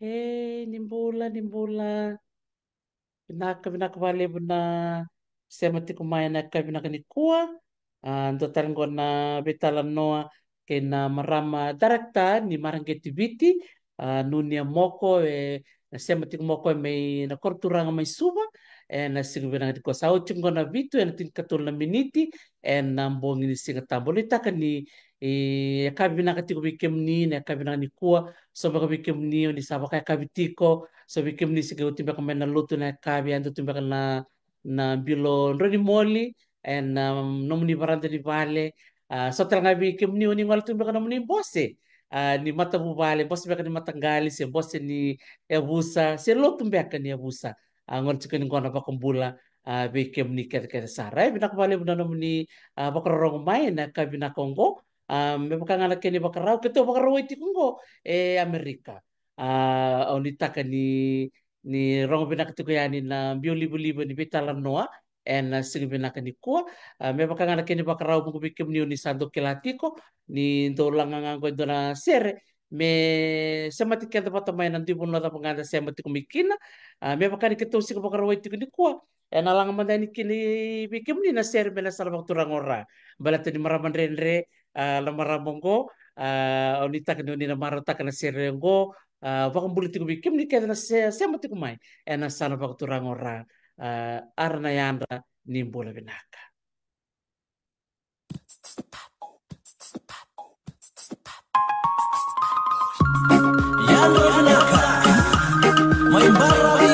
e ni bula ni bula vinaka vinaka valevu na sema tiko mai na ka vinaka nikua a dua tale qona veitalanoa ke na marama directa ni marageti viti a nunia moko e na sema tiko moko mai na koro turaga mai suva ena siga vinaka nikoa sa ojiko gona vitu ena tinikatolu na miniti eh, ena bongi ni siga tabaloitaka ni e eh, ya kabina bikem bikemni na ya kabina ni kuwa sobe ko oni ni sabo ka ya kabitiko so bikemni sike utimbe ko na lutu na kabi ando tumbe na na bilo ndroni moli en eh, um, nomni baranda ni vale uh, so tranga bikemni oni ngal tumbe ko nomni bosse uh, ah, ni mata bu vale bosse beka ni matangali se bosse ni ebusa se lutu mbeka ni ebusa uh, ah, ngal tsikeni ngona pa kumbula uh, bikemni ni kere sara sarai binak vale binak nomni uh, bakoro mai na kabina kongo Ah, mepakangala kene bakarau keto bakarau iti kungo e Amerika uh, ah, onitaka ni ni rongo binaka tuku yani na bio libu libu ni bitala noa en uh, singi binaka ni kua uh, ah, mepakangala kene bakarau mungu bikim ni unisando kilatiko ni ndolanga ngango ndona sere me semati kenta pata mai nanti pun nota panganda semati kumikina uh, me pakani ketu sik bakarau iti kuni kua ena langa mandani kini bikin ni na sere mena salabak turang ora balata ni maraman lamara eh, mongo eh, onita oh, kanuni na marota kana serengo vakambuli eh, tiku bikim ni kena se se mati kumai ena sana vakuturang orang arna yanda nimbula binaka binaka, ya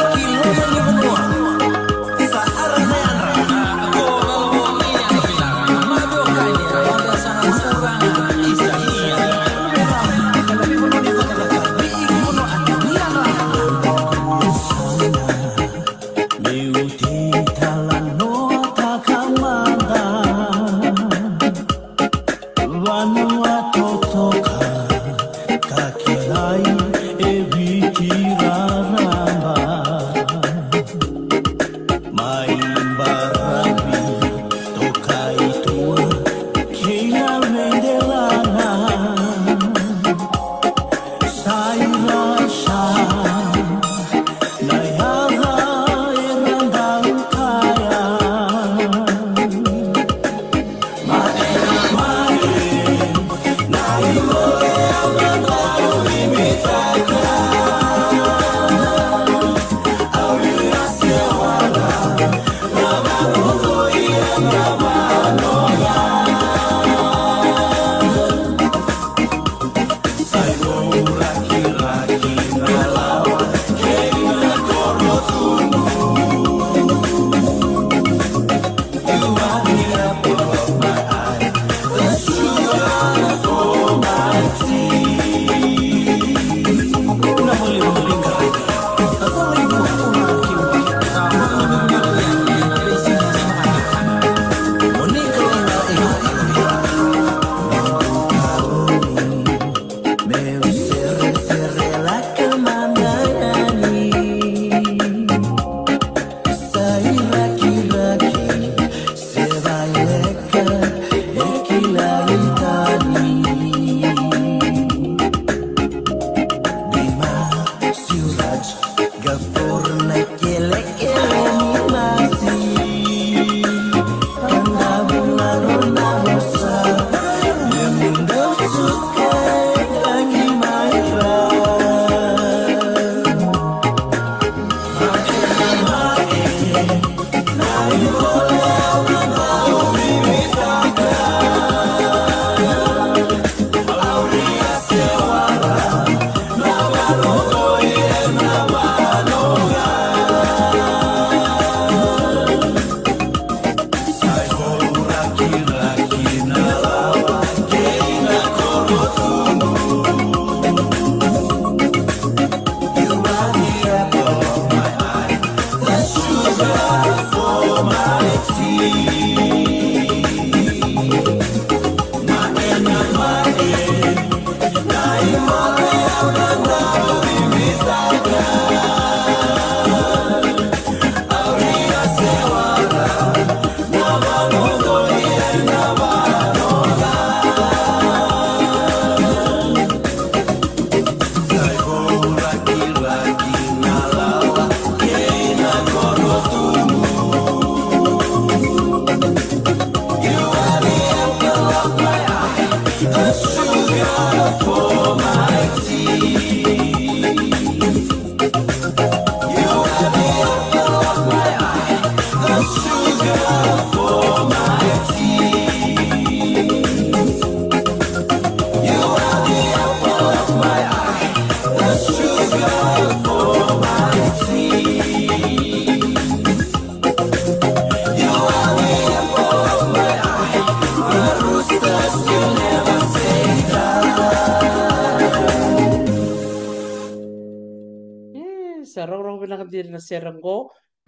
serengo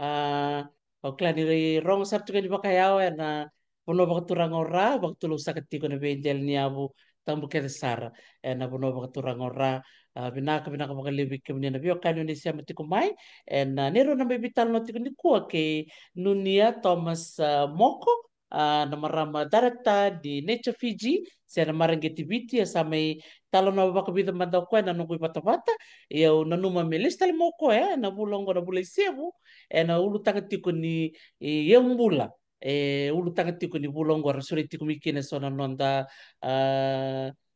uh, o klaniri rong sab tuka di bakayawa ena bono bakaturang ora bakatulu sakati be bendel ni abu tambu kere sar ena na bono bakaturang ora binaka binaka bakalibi kemni na bio kan Indonesia matiku mai ena nero na bebital no tiku ya ni nunia Thomas Moko Eh, namarama darata di Nature Fiji se namaranga te biti a ya samai talo na vakavita mandau koe na nuku i vatavata ia ya, na numa melesi tale mo koe eh, na vulongo na vula i sevu e eh, na ulu tagatiko ni ia e, mula e ulu tagatiko ni vulongo ara sore sona nonda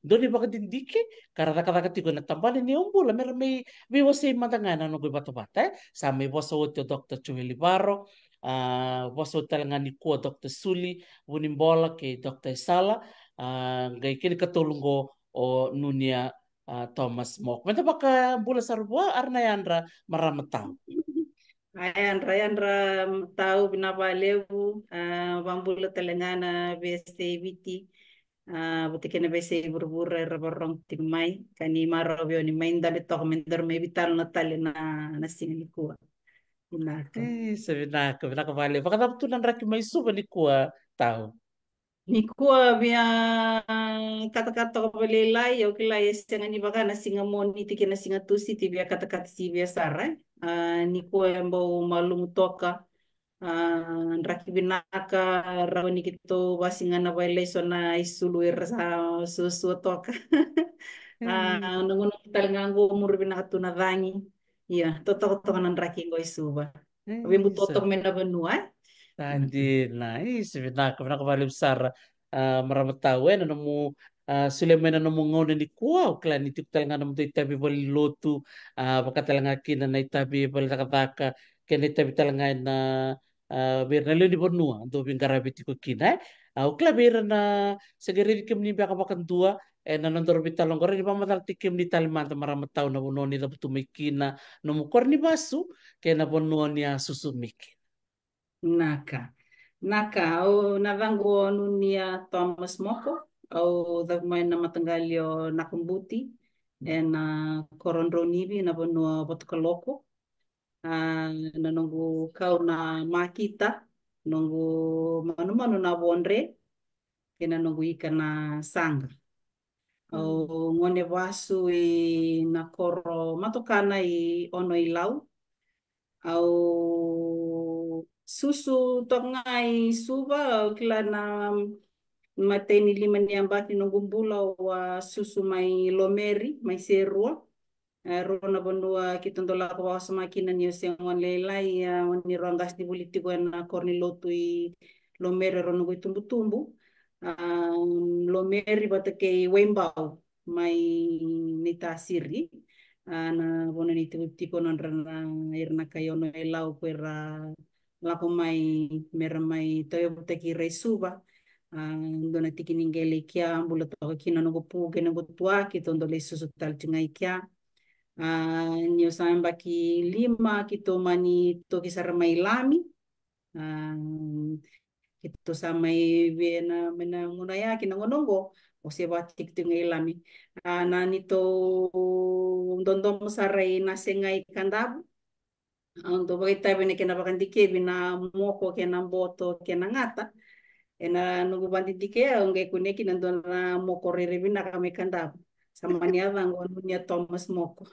doni dindike, kara vakavakatiko na tambale ni umbula mera mei vei wasei madangana ngana i vatavata pata sa mei vosa ote o Dr. Chuheli Baro, uh, ah, waso talangani kua Dr. Suli Bunimbola ke dokter Sala uh, ah, gai kini katulungo o nunia uh, Thomas Mok. Menta baka bula sarwa arna yandra maramatau. Ayandra yandra tau bina lewu uh, bambula talangana BST Viti. Uh, butikina bese burbura e rabarong tigmai kani maro bioni main dale toh mendor me vital na tale na Vinaka. Isso, vinaka, vinaka valeu. Wakati tunandraki maisuva likuwa tao. Nikuwa via katakata ko belela yo ya kila esenga ya, ni baka na singa moni tiki na singa tusi ti kata-kata si via sara. Uh, nikuwa mbo malum toka uh, ah, ndraki vinaka rawani kito gitu, wasinga na wale sona isulu irsa susu toka. uh, hmm. ah, Nungunung talengangu umur vinaka tunadangi totok iya, toto raking ko'y suba. Awi mo Isso. totok may nabanua. Andi, nice. Vinaka, vinaka valim sara. besar, eh, maramatawen, ano namu uh, eh, sulemen ano mo ngau nani kuwa, klan, itu talaga naman ito itabi bali lotu, baka kina na itabi bali takataka, kaya itabi talaga na uh, eh, birna leo ni banua, do bing kina, uh, o klan, birna, sa garirikam ni bakandua, e eh, na nondor bitalong kore ba matal tikim ni talman to maramat tao na buno da da mikina no mukor ni basu ke na buno susu mikina naka naka o na navango nunia Thomas Moko o da dagmay na matanggalyo nakumbuti e na koronro ah, nivi na buno botokaloko uh, ah, na nungu kau na makita nungu manu manu na wonre kena nungu ikana na sanga au hmm. ngone wasu i na koro matokana i ono i lau au susu tonga i suba au kila na mateni lima ni wa susu mai lomeri mai serua eh, rona bonua kitondola ko wa sama kina ni se ngon lelai ya ni rongas ni bulitigo na korni lotu i lomeri rono go tumbu tumbu um, lomeri batake wembau mai nita siri ana bona ni tipo non rana irna kayo no elau pera lako mai mera mai toyo batake resuba um, dona tiki ningele kia ambula toka kina no pu ke no tua ki tondo le susu tal tinga ikia uh, nyo samba ki lima ki to mani to sara mai lami um, itu samai ah, ah, na mena ngunaya kina ngonongo o se va tik tu ngai lami ana nito ndondo musarai na sengay kandab ando vai tai bene kena bakan dike bina moko kena boto kena ngata ena nungu bandidike ngai kuneki nandona moko rere bina kame kandab samania vangonuni Thomas moko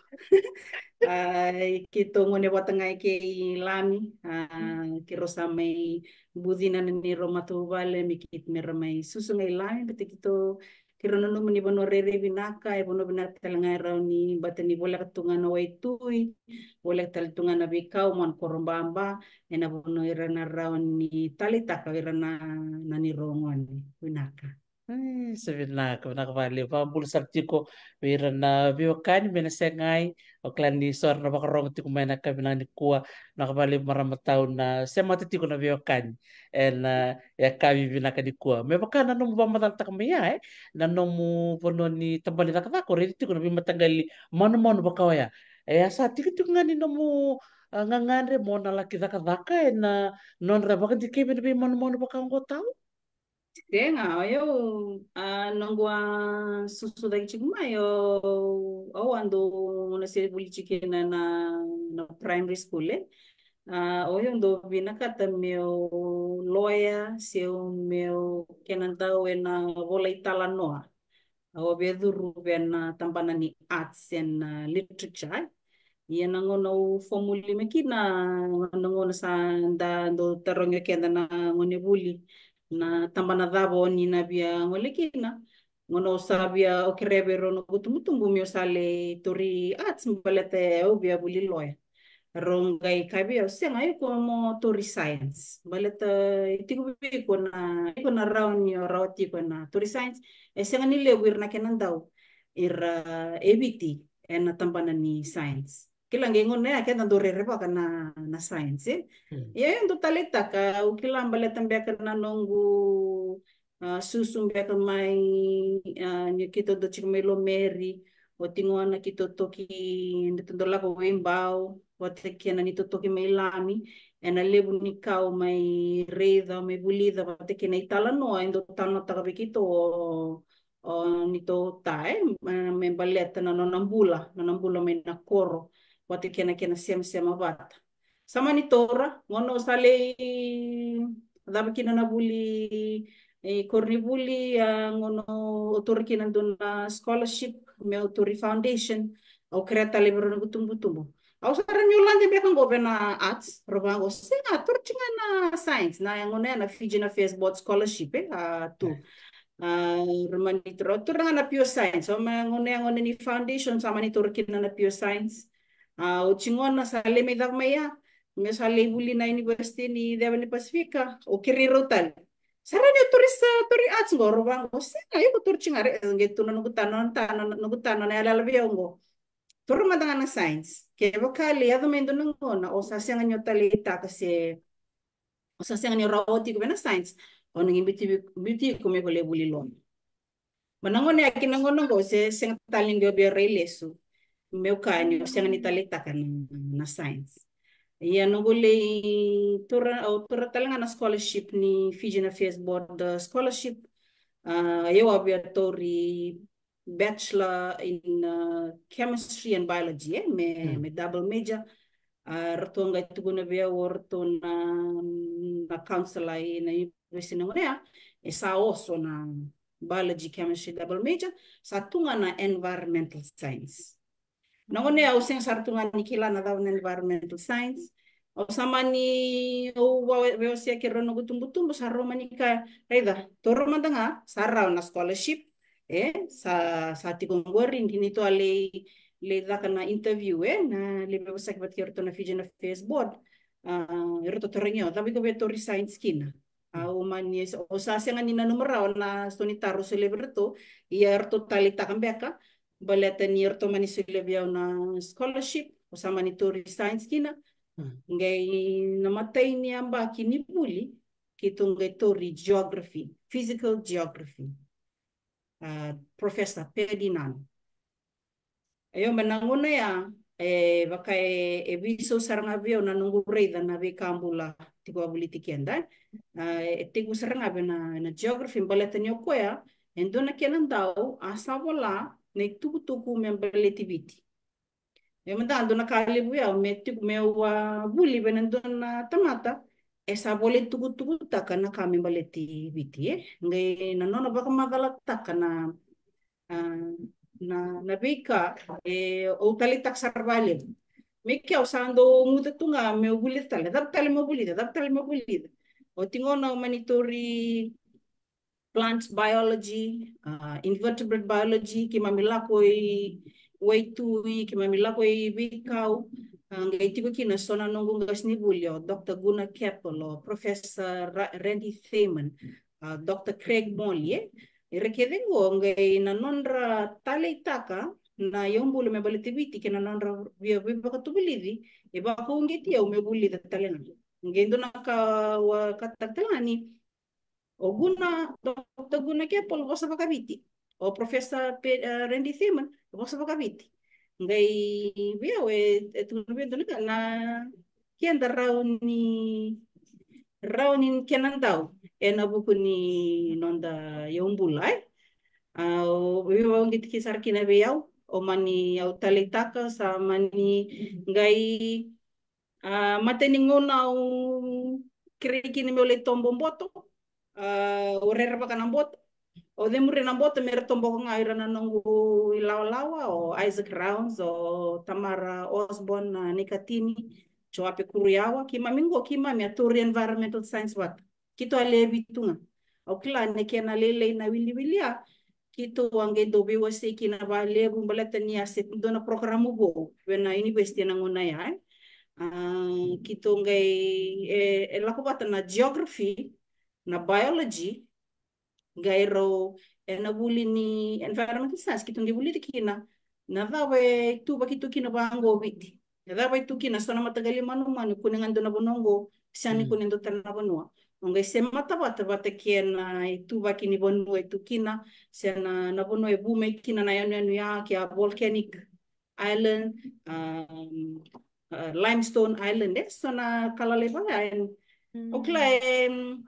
ki togone watanga ke lami ah, ki rosa mai budina ni roma tu vale mi ki mera mai susu ngai lami pete gitu. ki to ki rono no ni bono rere vinaka e bono bina talanga rauni batani bola tunga no waitui bola tal tunga na bikau mon korombamba ena bono irana rauni talita ka irana nani rongoni vinaka Sebenarnya, kemana kembali, bambul sabti ko wirana biokan bena sengai oklan di sor na bakarong tiku mena kabina ni kuwa na kembali marama tahun na semati na biokan en ya kami bina kadi kuwa me baka na nomu bamba tal tak meya eh na nomu pono ni tambali na bima tanggali manu manu baka waya eh asa tiku ngani nomu ngangare mona laki daka daka en non rebaka dikebe na bima manu manu ngotau tega o iau a noqua susu caki tjiko mai o au a dou gounasevuli jik kena na na primary school ea ah, o iau dau vinakata meu lowyer seu meu kena dau ena volai talanoa au a vecuruvena tabana ni arts ena litrature ia na gaunau fomulima kina na gauna sa da dau tarogi o keda na goune vuli na tamanadavo nina via ngolekina ngono sabia o kerevero no gutumutumbu mio sale tori ats mbalete o buli buliloya ronga i kabia o senga i ko mo tori science mbalete itiku bi ko na ko na round ni ora ko na tori science e senga ni le wir na kenan dau ira ebiti e na tambana ni science kila nging'one akenda ndurirevoka na na science hmm. yeyo ndutaletaka tambe kana na nongu uh, susumbeka mai uh, nyukitodo chikumilomeri oting'ona kitotoki nditondolaka wimbao watekiana nitotoki mailami ena levu nikau mai reitha mai vulitha e vatekina itala noa indotalanataka e vikito o o nito tae me baleta na nonambula nonambula mai na koro wati kena kena sem sem avata sama ni tora ngono sale dava kina na buli e eh, korni buli ah, ngono otor kina dona scholarship me otori foundation au kreta le bro butum butum au saran yolande be kango bena arts roba go se ator tinga na science na ngono na fiji na facebook scholarship eh a ah, tu ah, Romani Toro, ito na Pure Science. O mga nguna-nguna ano ni Foundation, sa ni Turkin na Pure Science. Ah, uchingona sale medak maya me sale buli na university ni devani pacifica o kiriro tal sarani turis turi ats ngoro bang o singa yo eh, tur chingare nge tuna nugu tanon tanon nugu tanon ya lala biongo tur madanga na science ke bokali ya domendo ngona o sasianga nyotalita kasi o sasianga nyoroti ko na science O ngi biti biti ko me ko lebuli lon manango ne akinango ngo se sing talingo bi relesu meu kanyo siya nga nitalita ka na, na science. Ia no golei tora au tora talanga na scholarship ni Fiji na Affairs Board scholarship. Uh, eu avea tori bachelor in uh, chemistry and biology eh? me, mm. me double major. Uh, ah, rotonga tuguna vea orto na, na council ay na University Nangorea e sa oso na biology chemistry double major sa tunga na environmental science. Nangone au sen sartunga ni kila na daun environmental science. Au sama ni au weo sia ke rono gutumbutumbu sa roma ni reda. To roma tanga sarra na scholarship eh sa sa tikongori ndini to ale le daka na interview eh na le weo sia ke bat facebook. Uh, Roto torengio, tapi kowe tori science kina. au manis o sa senga nina numera o na stonitaro celebre to ia erto talita kambeka balatan year to man isulabyaw na scholarship usama mm. ni to science kina hmm. ngay namatay niya ba kini puli kitong ngay geography physical geography uh, professor pedinan ayo mananguna ya eh bakai e biso e, e sarangabio na nungurida na be kambula tigo abulitikienda eh tigo sarangabio na na geography balatan yokoya endona kenandao asavola Nitutuku membelletiviti. Yamanda andona bu ya umetik mewa buli benendona tamata. Esa bole tuku tuku takana kami belletiviti eh. Ngai nanono baka magala takana na nabika e outali tali, dap tali mutetunga meubulita, dap tali daptale meubulita. O tingo na humanitori plant biology, uh, invertebrate biology, kimamila koi waitui, kimamila koi wikau, uh, ngaitiko kina sona nungu ngasnibulio, Dr. Guna Keppel, Professor Randy Thaman, uh, Dr. Craig Mollie, rekedengo ngai nanonra taleitaka, na yombulu mebaletibiti kina nanonra vibakatubilivi, eba hungetia umebulida talena. Ngendo naka wa Oguna, Dr. Guna Kepol, ako sa Makaviti. O Professor uh, eh, Randy Thiemann, ako sa Makaviti. Ngay, biyaw, etunabiyan eh, eh, doon ka na kiyan e da raw ni raw ni kenan daw. E nabuko ni nonda yung bulay. Au, biyaw, ngit kisar kinabiyaw. O mani au talitaka sa mani ngay uh, mateninguna au kirikini mo ulit tombong boto uh, urera baka ng bot o de muri ng bot mer tombo ko ngaira na nungu ilawlawa o Isaac Rounds o Tamara Osborne na Nikatini choape kuruyawa kima mingo kima mia turi environmental science wat kito ale bitunga o kila ne kena lele na wili wili ya kito wange dobe wase kina ba le bumbala tani aset dona programu go wena university na ngona ya eh? uh, kito ngai e, e lakopata na geography na biology, gairo ena wuli ni environmental science kitungi wuli tikina na vawe tuba kitu kina bango biti na vawe tu kina sona matagali manu manu do na bonongo sani mm. kunindo tana bonua ngai se mata bata bata kena tuba kini bonua tu kina sena na bonua e bume kina na yanu yanu ya kia volcanic island um, uh, limestone island eh sona kalaleba and mm. okla um,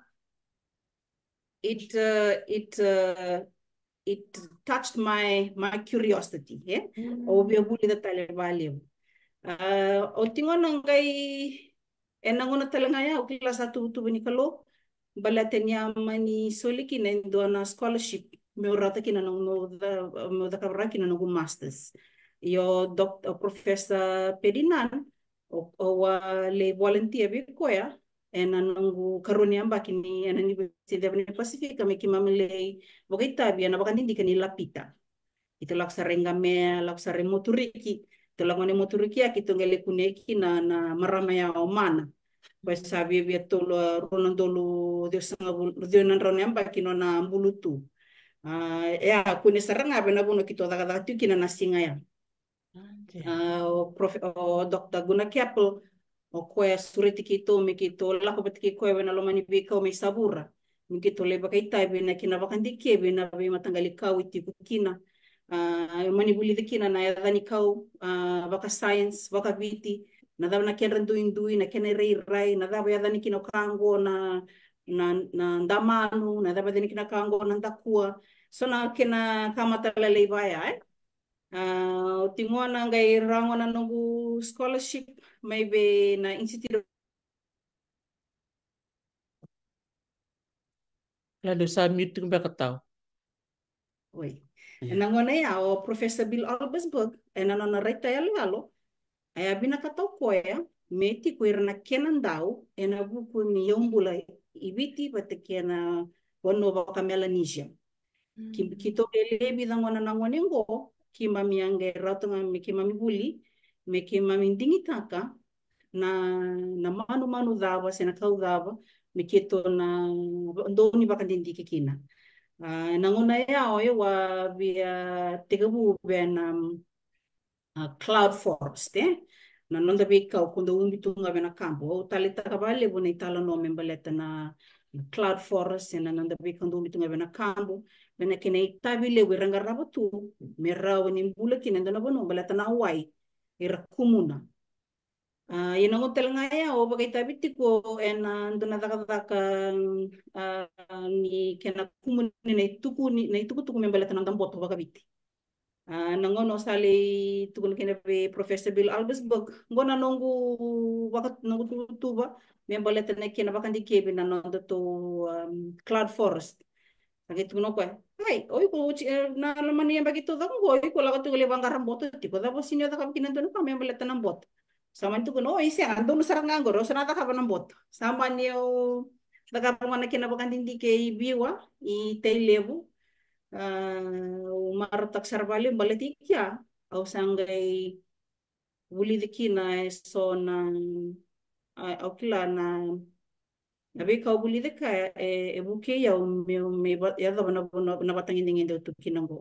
it uh, it uh, it touched my my curiosity yeah obvio buli da tale value uh otingo nangai enangona talanga ya ukila satu tu ni kalo bala tenya mani soliki na ndona scholarship me urata kina no da me da kabra kina no masters yo doctor uh, professor Perinan o, o le volunteer bi koya nungu karuni ya melei enani sidevani ena mekimamilei bokaitabi anabakandindikani lapita itolak me lak sareng moturiki itolak ne moturiki aki ya akitongele kuneki na na marama ya omana dolo sabe sanga ronandolo de nan ronan amba ya kino na mbulutu tu. Ah, ya kune saranga bena bono daga datu na nasinga ya uh, ah, prof, uh, Dr. Guna Keppel o okoya sureti kito mikito lako patiki koya bena lo mani bika o meisabura mikito leba kaita na kina bakandi ke bena be matangali kau itiku kina uh, ah, mani buli kina na yadhani kau uh, ah, baka science baka viti na dhaba na kenra ndui na kena rei rai na dhaba yadhani kina kango na na, na ndamanu na dhaba dhani kina kango na ndakua so na kena kamata talalei vaya eh Uh, ah, tinguana ngai rangona nungu scholarship maybe na institute Lalo sa mute ba kataw? Oi. Yeah. Nangona ya o Professor Bill albersburg ena eh, no na reta ya lalo. Aya eh, bina kataw koya meti ko irna kenan daw ena eh, buku ni yombula ibiti patekena wono bakamela nija. Mm. Kito elebi nangona nangoni ngo kimami angairatonga mikimami huli mikimami digitaka na na manu dhava sena kau dhava miketo na ndoni vakadindiki kina uh, ah, nangona yao e wa via tekavuvea na uh, ah, cloud forest eh? na nonda veikau kunda umbitunga vena kampo au talitaka valevo na itala no membaleta na claro fora sena nanda be kandu litu ngabe na kambu bena kina itabi lewe ranga raba tu ah, merawa ah, ni mbula kina ndana bono bala tana wai ira kumuna uh, ina ngotel ngaya o bagai tabi tiko ena ndana daka daka uh, ni kena kumuna na ituku ni na ituku tuku membala tana ndamboto bagabiti Ah, nango no sale tugun kene be professor bill albesburg ngona nongu wakat nongu tuba men bolete ne kene bakandi kebe na nondo to um, cloud forest Pagi tu no kwe hai, oi ko eh, na lamani yang bagi tu da ko, oi ko lagat tu boleh bangga rambut tu, ko da bos sinyo tak kapinan tu no kami bot. Sama oh, itu kono, oi siang antum sarang nganggur, rosana oh, tak kapan bot. Sama niyo, tak mana kena bakandi ke ibiwa, i tei lebu, ومرتك سربالي بلتي كيا أو so ولي ذكينا سونا أو كلانا Nabi kau buli deka e buke ya um, me um, me ya da na na batangi ningi de tu kinango.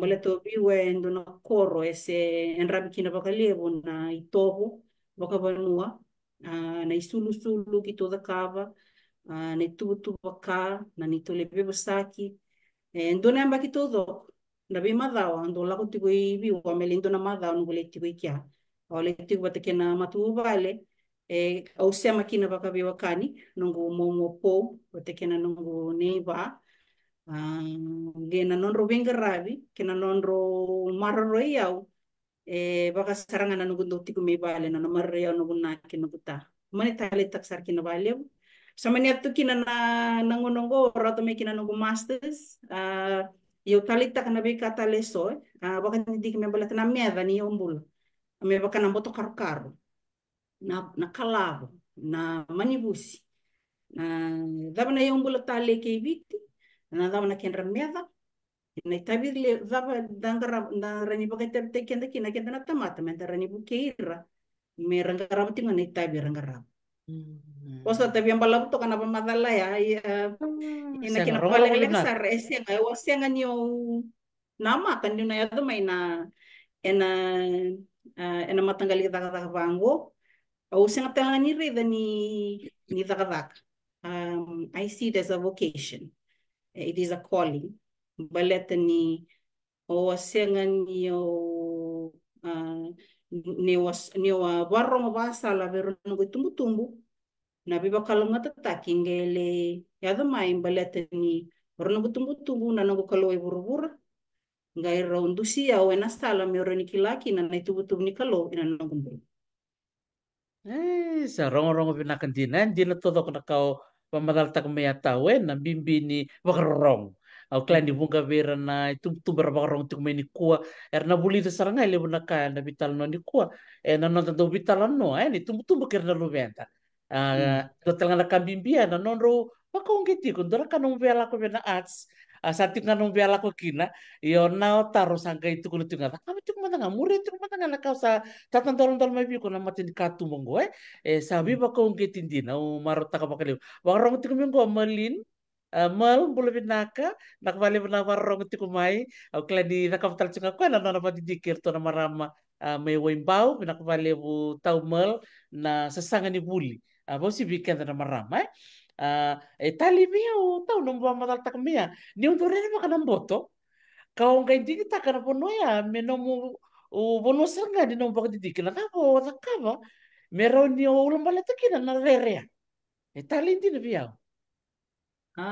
Bale to bi ndo na koro ese enrab kina bakali e bona baka bakabanua ah, na isulu sulu gitu da kava ah, na itu tu baka na nitole bebosaki nduna amba kitutho ndavi mathao andu ola gutigwi biwa meli nduna mathao nuguletigwikia oletigwatekena bale e, ausema eh, kina vakaviwa kani nungu momo pou watekena nungu neiva gena um, nonro vingaravi kena nonro maroro iau e, vakasarangana ya nugu ndotigumei bale, nono maroro iau nugu nake nugu ta mane tale taksar kina bale ಸಾಮಾನ್ಯತ್ತಕ್ಕಿನ to ರೊತಮೇಕಿನ ನಂಗು masters eu tali tak na be kata leso uh, ah, wakan hindi kami balat na meva ni yombul me wakan na boto karo karo na na kalavo na manibusi na dava na yombul tali ke viti na dava na kenra meva na itabi le dava dangara na rani baka tab te kenda kina kenda na tamata me rani bukeira me rangara butinga na itabi rangara Poso tabi ang balaw to kana pamadalay ay uh, ina kinapalaglan sa resya nga was yang anyo nama kanyo na yado may na ena uh, ena matanggal kita kata bango au sing telang ni rida ni ni dakadak um ah, i see it as a vocation it eh, is a calling baleta ni o sing anyo uh, niwas niwa warrong basala beru nungu tumbu tumbu e na biba kalungata takingele yada main baletani beru nungu tumbu tumbu na kalo e buru buru ngai raundu sia wena sala ni kilaki na nai tubu ni kalo ina nungu buru eh sa rongo rongo bina kandinan jina todo kau pamadal tak e bimbi ni bimbini wakarorong au di bunga vera na itu tu orang tu kumeni kua er na buli tu sarang ai buna ka na vital eh, no ni eh, eh, hmm. kan kua e na no do vital no ai ni tu tu bukir na luventa a do telanga bimbia na non ro pakongeti kun dora kanong vela ko vena arts a satik na nung biala ko kina yo nao taro sangka itu kuno tunga ta kami tukuma tanga muri tukuma tanga na kausa tatan dorong dorong vi kuna mati ni katu monggo eh sabi ba ko ngitin ndina o maro taka wakarong warong tukumi ngo malin maro mbola vinaka nakavalevana varorogo tiko mai au klani nakavatalitsika koena nona vadidikery na marama meiwaimbau vinakavalevu taumal na sasagani vuli vausi weekend na marama e e talimia o taunomba matalitaka mia niudorere vakanamboto kaongaidigi takana vonoia menomu vono sarangani nomu vakadidikina kavo cakava merau ni ulombaleta kina na rerea e talindina viau na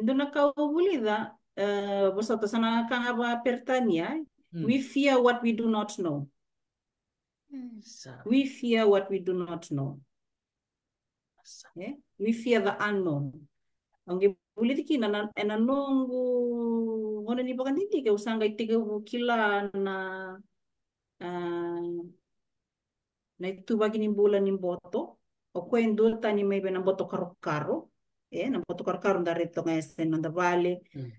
ndunakaubulitha eh, vusotusana kava pertania hmm. we fear what we do not know we fear what we do not know yeah? we fear the unknown e ni enanungu ngone nipokantitike usanga kila na uh, na ituvaki nimbula ni boto o mboto okwendulta nimeive na mboto karukaru e eh, na boto karkaru dari to nga esen na vale mm.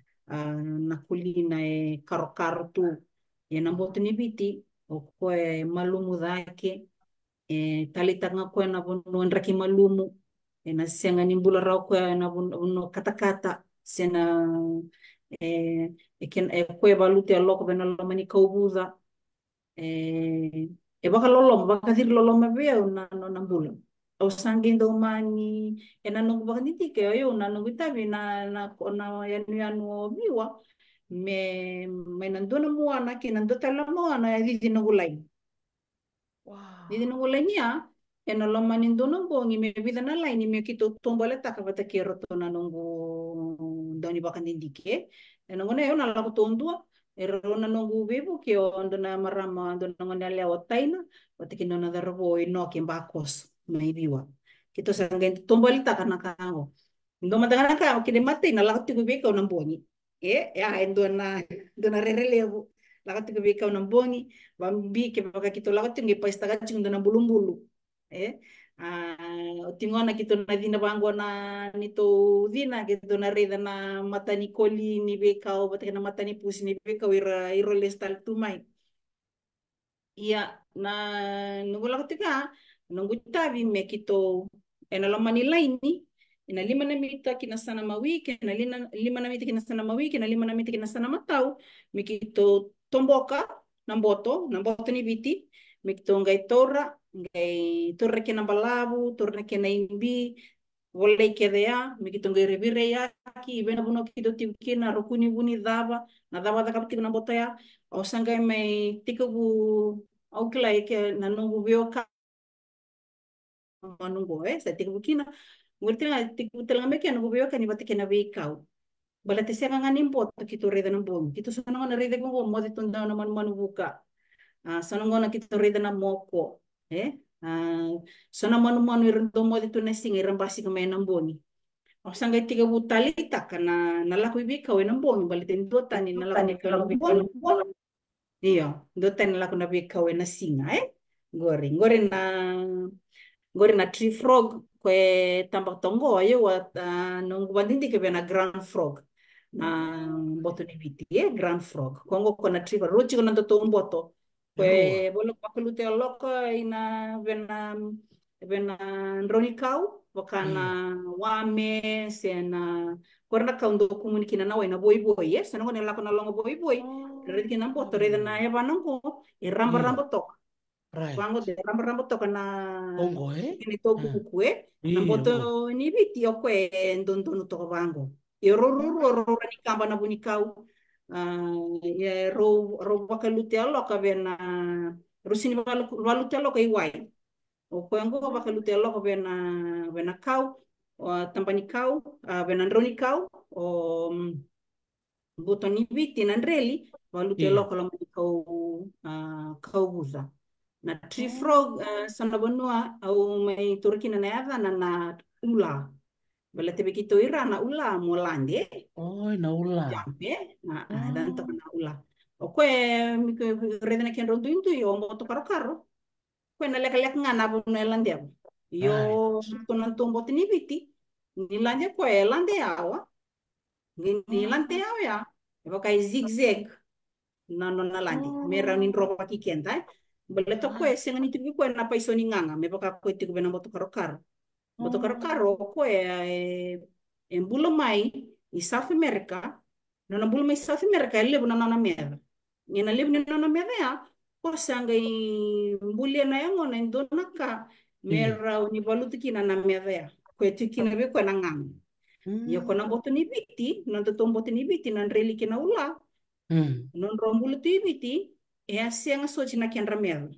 na kulina e karokaro tu e na boto ni biti o koe malumu dake e talitanga koe na bono draki malumu e na senga ni bula koe na vono katakata sena e e e koe valute a loko bena lama ni kaubuza e e baka loloma baka thiri loloma na na bula usangendo mani enano eh, kubaknitike oyo unano kitavi na na na yanu yanu biwa me me nando na muana ki nando tala muana ya eh, didi no gulai wow didi no gulai nia eno lo mani ndo no bongi me vida na lai ni me kito tombole takavata ki roto na nongu ndoni baknitike eno ngone yo na lako tondua Erona no gubibu ke onda na marama onda na ngone lewa taina, o te kinona da robo i no ke mba koso maybe maibiwa kito sa ngayon tumbalita ka na kao dumanda ka na kao kinimatay na lakot ko bikaw ng bongi eh yeah, eh, and eh, na doon na rerelevo lakot ko bikaw ng bongi bambi ke baka kito lakot yung ipaista ka chung doon na bulumbulu eh Uh, ah, tingona kito na dina bango na nito dina kito na re na mata ni koli ni beka o bataka na mata ni pusi ni beka ira iro lestal tumay iya na nugula ko tika Non nangutavi mekito enalomanilai ina lima na mita kina sana mawiki ina lina, lima na mita kina sana mawiki ina lima na mita kina sana matau mikito tomboka namboto namboto ni viti mikito ngai torra ngai torra kina balavu torra kina imbi volei kedea mikito ngai revire yaki ibena buno kito tiukina rokuni buni dava na dava da kapitiko namboto ya o sangai mai tikabu au kilai ke nanungu vioka ano goe sa tiku kina ngurti nga tiku tela me kena gobe kani bati kena wake out bala te sega ngani mpo to kitu reda na bom kitu sana ngona reda go mo de tunda na manu manu buka ah, sana ngona kitu reda na moko eh ah, sana manu manu irndo mo de tuna singa irambasi ko me boni o sanga tiga butalita kana nalaku ibika we na e boni bala te ndota ni nalaku ni iyo ndota ni nalaku na bika e na singa eh goreng gore na ngori na tree frog kwe tambatongo ayo wa uh, nung bandindi kebe na grand frog na mboto ni biti eh grand frog kwa kwa na tree frog rochi kwa nandoto un kwe oh. bolo pakulute aloka ina vena vena nroni kau wakana mm. wame sena kwa korna kaundo kumunikina na waina boy boy eh sanongo nela kona boi boy boy oh. mboto boto na eva nango iramba e mm. rambo toka right. wanguthetha rambutoka na ongoe eh? ni tokuukue ah. eh? na mboto ni biti okwe eh, ndontonu toko bango irururu rura nikamba na bunikau uh, ro ro bakalute aloka bena rusini balute aloka iwai okwengo bakalute aloka bena bena kau uh, tambani kau uh, bena ndroni kau um, boto ni biti na ndreli balute yeah. aloka la kau uh, ah, kau buza na tree frog uh, eh, sanabonua au mai turki na naeva na na ula bala tebe kito ira na ula molande oi na ula jambe na oh. na ah. to na ula o koe redena na rondo intu yo moto paro carro koe na leka leka ngana bo na elande yo to na to mbo tini viti ni lande koe elande awa ni ah. lande awa ya Evo kai zigzag na no na lande. Ah. Mera nin ropa ki kenta. Eh? Bale to koe senga ni tuki koe na paiso ni nganga me paka koe tuki bena moto karo karo. Moto karo hmm. karo koe ya, e, e bulo mai i safi merka nona bulo mai South merka e lebu na nana mera. Ngena lebu na nana mera ya ko sanga i mbuli ya hmm. na yango na indona ka mera uni balu tuki na ya koe tuki na be koe na nganga. Ia hmm. kona boto ni biti, nanto tomboto ni biti, nan reliki na ula, non rombulu tu biti, e ya, asiagna soatrinakiandramela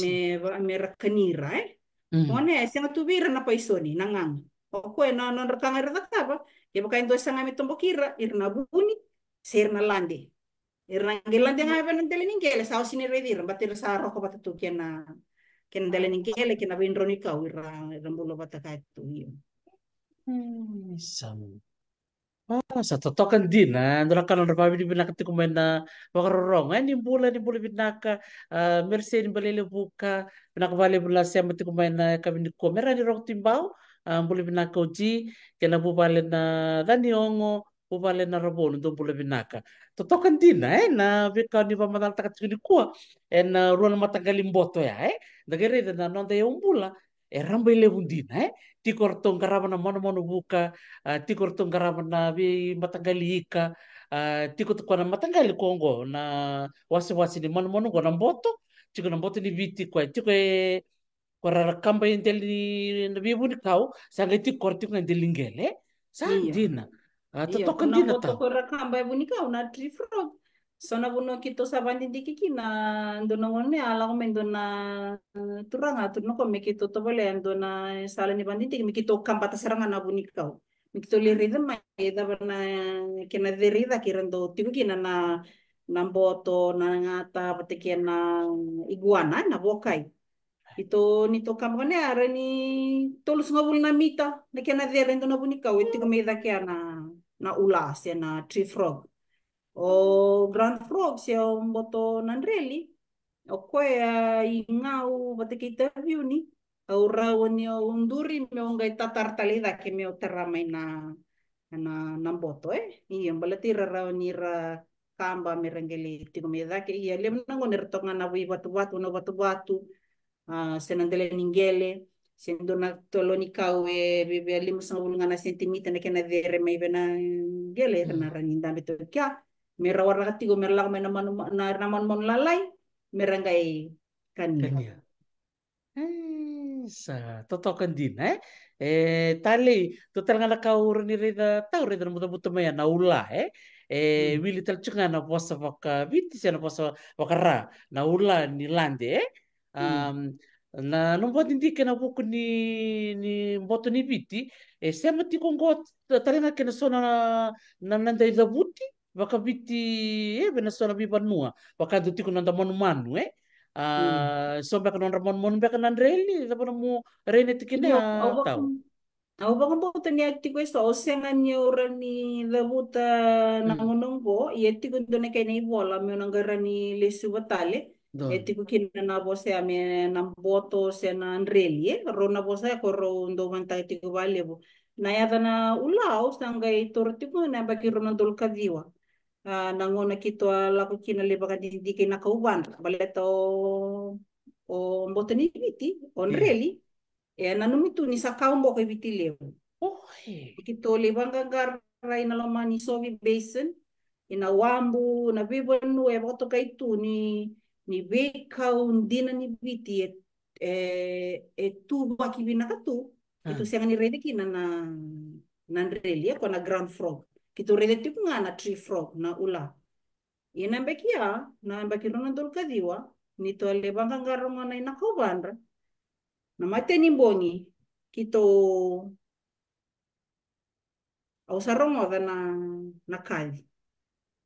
me me rakanira e mone mm. asiagna tovira napaisoni nanganga okoe na nondrakaga iradakaba ya, evakaindoe saga metombokira irina buni se irina lande irina ngelande ngavenandeleningele saosinirevira batira saroko batatukiana kena deleningele kena vinronikau ira ira mbolo batakatu iyo hmm, Ah, sa totokan din na nurakaron ra pamilya binaka ti kumain na wakarorong ay ni nimbula binaka ah, merse nimbalele buka binaka vale bula siya mati kumain na kami ni komera ni rong timbao ah, bula binaka uji kena bubale na dani ongo bubale na rabon do bula binaka totokan din na eh na bika ni pamadal takat kini kuwa en ruan matagalimboto ya eh dagere na nonda eh, eh, yung bula Eh, eh? ah, ah, e rabailevu dina e tiko ratou qarava na manamano vukaa tiko ratou qarava na veimataqali ika a tiko ko na matagali koqo na wasewase ni manamano qo na boto tiko na boto ni viti koya tiko e kora rakaba ideli na veivunikau sa qai tiko kora tiko a delinigele sa dinaa tatoka dina a So buno kito sa bandindi kiki na ando na wone ala ko mendo na turang ato no ko mikito to bale ando na sala ni bandindi mikito kampata seranga na bunikau. Mikito le rida ma eda bana kena de rida kirando tiku kina na namboto na ngata patike iguana na bokai. Ito nito kamone are ni tolus ngabul na mita na kena de rendo na bunikau itiko me eda na na ulas na tree frog. o grand frogs ya mboto nanreli okwe ya ingau batikita viuni aurau ni unduri me onga tatartalida que me oterrama na na na mboto eh i embalatira raunira kamba merengeli tigo da ke ia lem nango nertonga na wi batu batu no batu batu senandele ningele sendo na tolonikau e bebe alimus na ulunga na sentimita na kena dere mai bena gele na raninda beto kia merawarlakati ko meralak naman naman mon lalai merangkai kanya. kanya. Ay, sa toto kan din eh. Eh tali total nga kau ni rida tau rida mo tabuto maya naula eh. Eh wili hmm. tal chunga na posa waka biti siya na posa wakara naula ni lande eh. Um, na na nombot hindi kena buku ni ni boto ni biti e eh, kong go kongo na kena sona na nanda ida buti vakaviti eh bena sora vivanua vakadoti kunanda manumanu eh Uh, ah, mm. so beka non ramon mon beka nan reli dapat mo rene ne tau Ako ba kung po ni akti ko ito, o sa nga niyo ni Labuta nangunong po, iyati ko doon na kayo na ibola, may nang gara ni Lesu Batale, iyati ko kinanabo sa amin ng boto sa na Andreli, eh, ro na po sa ako, ro undo man tayo tiko bali po. Nayada na ulao, sa nga itorti ko, na bakiro ng dulkadiwa uh, nanguna kitwa lako kina leba ka di kina kauban baleto o mbotani biti on reli e na numitu ni sakau mbo ke biti le oh kito leba gangar rai na loma ni sovi basin ina wambu na bibonu e eh, boto kai tu ni ni beka undina ni biti e eh, e eh, tu ba kibina katu itu hmm. siang ni redi kina na na reli ko na ground frog Kitorele tiko ngana tree frog na ula. Inambe kia ya, na amba kilona dolkadiwa ni tole banga ngana na inakobandra. Na mate ni mbongi kito au sarongoda na na kadi.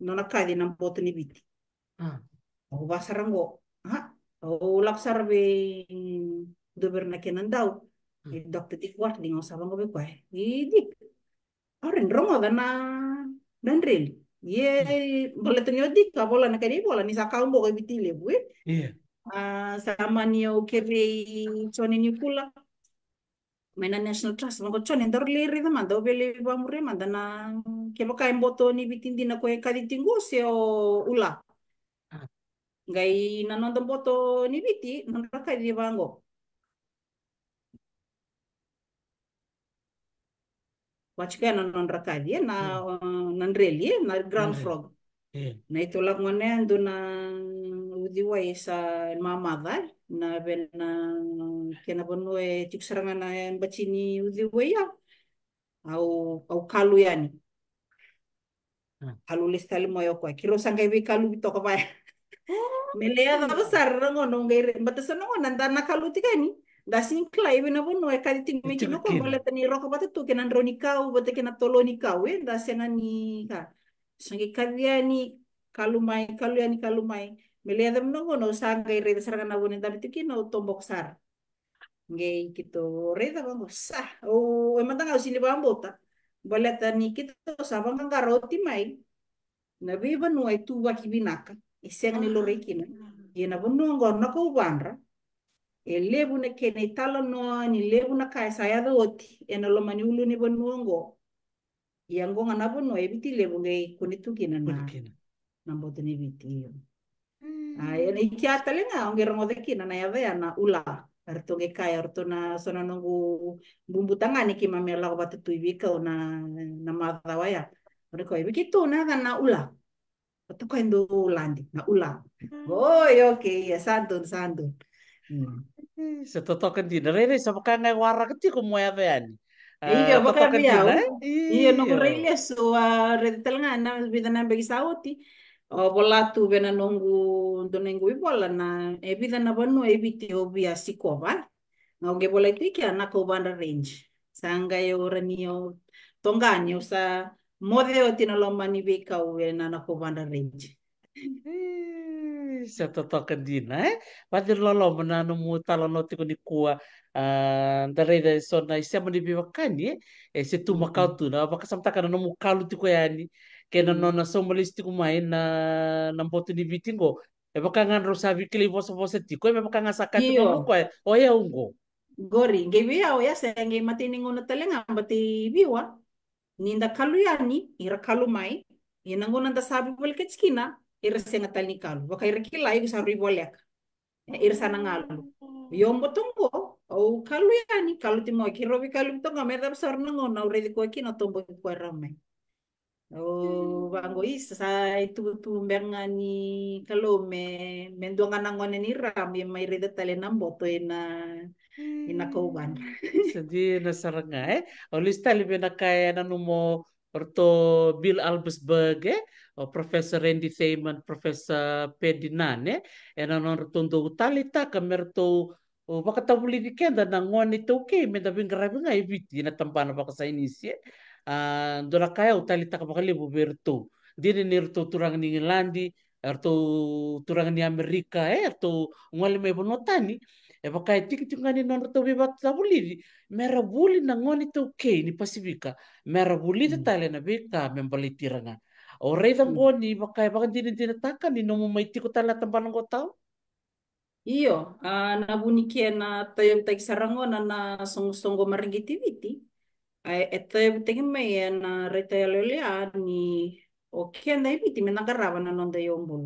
No na kadi na mboto ni biti. Ah. Au basarango. Ah. Au laksarbe dober na kenandau. Mm. E Dokter tikwar dingo sabang kobe kwae. Idik. orang rongoda na nanrel ye hmm. bola tonyodi ka bola na kare bola ni sakambo ka bitile bue eh. yeah. Iya. uh, sama ni o kerei chone ni kula mena national trust mako chone ndor le rida manda o bele ba mure manda na kebo ka emboto ni bitindi na ko kadi tinguse o ula ah. ngai na nondo boto ni biti non rakadi bango non e na non e na ground frog na naitolagone ando na sa mama mamadhal na vena kena vono e tikusarangana mba chini udhiwa ia au au kalu yani kalu lestali moyo kwa kilo sanga ivi kalu bitoka vaya melea dhava sarra ngono ngaire mbatasana na kalu tikani Dasinkla e bena bono e kadi ting meji no ko bola tani roka bata tu kenan roni kau bata kenan kau se dasengan ni ka sangi kadia ni kalumai kaluya ni kalumai le da no no sanga i reda saranga na bonen tani tiki no tombok sar ngai kito reda bango sa o e matanga o sini bambota bola tani kito sabang kanga roti mai na beba no e tu waki binaka e senga ni lorekina Ia mm. na ngono ko bandra elevuna kene italonoa ni levuna kaesayatha oti enolomani uluni vonuongo iangonga navono eviti levungei kunitukiana na nambotho ni vitio e aya na ikiatalenga ongerong'othekina na yaveana ula aritongekaya aritona sona nongu mbumbutangani kimamialago vatutuivikao na na mathawa ya oriko ivikitunaga na ula vatukaendu ulandi na ula oy mm. okay sandon santun santun mm. Sa totoo kang di, narerelease sa baka nga wara kati kung muya ba eh, Iya, baka kan biya. Iya, no release so redital nga na bida na bagi sauti. O oh, bola tu bena nongu donengu ibola na ebida na banu ebiti obia sikova. Na oge bola eh, eh, itu iki ya, anak obanda range. Sangga yo tongani, tonganyo sa mode o tinolomani beka uwe na nakobanda range satatakan dina e eh. patilolo mananu mu talono tikuni kua ndareda eh, sona isema ni biwakani eh. e se tu makau tu na baka kalu no mukalu tiku yani kena nona somalis tiku main na nambotu ni bitingo e baka ngan rosavi kili bosa bosa tiku e baka ngasakati no kwa oya oh, ungo gori ngebia oya oh, se mati matiningo na talenga bati biwa ninda kalu yani ira kalu mai yenango nanda sabi balketskina kalu, tani irsenga talnikalu wakairiki lai kusaruivoleka ya, irsanangalu oh. yombo ya, tongo au oh, kalu ya yani kalu timo ki robi kalu tongo merda sarnango na uredi ko kina tombo ko rame o oh, hmm. bango isa sa itu tu berngani kalu me mendonga nangone ni rame mai reda tale nambo to ina ina hmm. kauban jadi na saranga eh olis tali be na nanumo orto bil albus eh Oh, professor Randy Thayman, professor Pedinane, na non o talita kamerto o makatawuli ni kenda na ngoni ke me da binga rabinga ibiti na tampana baka sa inisie ah, do kaya o talita ka bakali buberto ni nirto turang ni Irlandi erto turang ni Amerika erto eh, ngwali me bonotani e baka e tiki ngani non to be bat tabuli mera buli na ngoni ke ni Pasifika mera buli ta hmm. tale na beka membaliti Oray dang hmm. ko ni makay bakit din tinataka ni nomo may tiko tala tampan ko tao. Iyo, uh, ah, nabunikia na tayo tag sarango na na sungsongo margitivity. Ay eto yung tingin may eh, na retailolia ni okay na ibiti may nagarawan na nonda yung bun.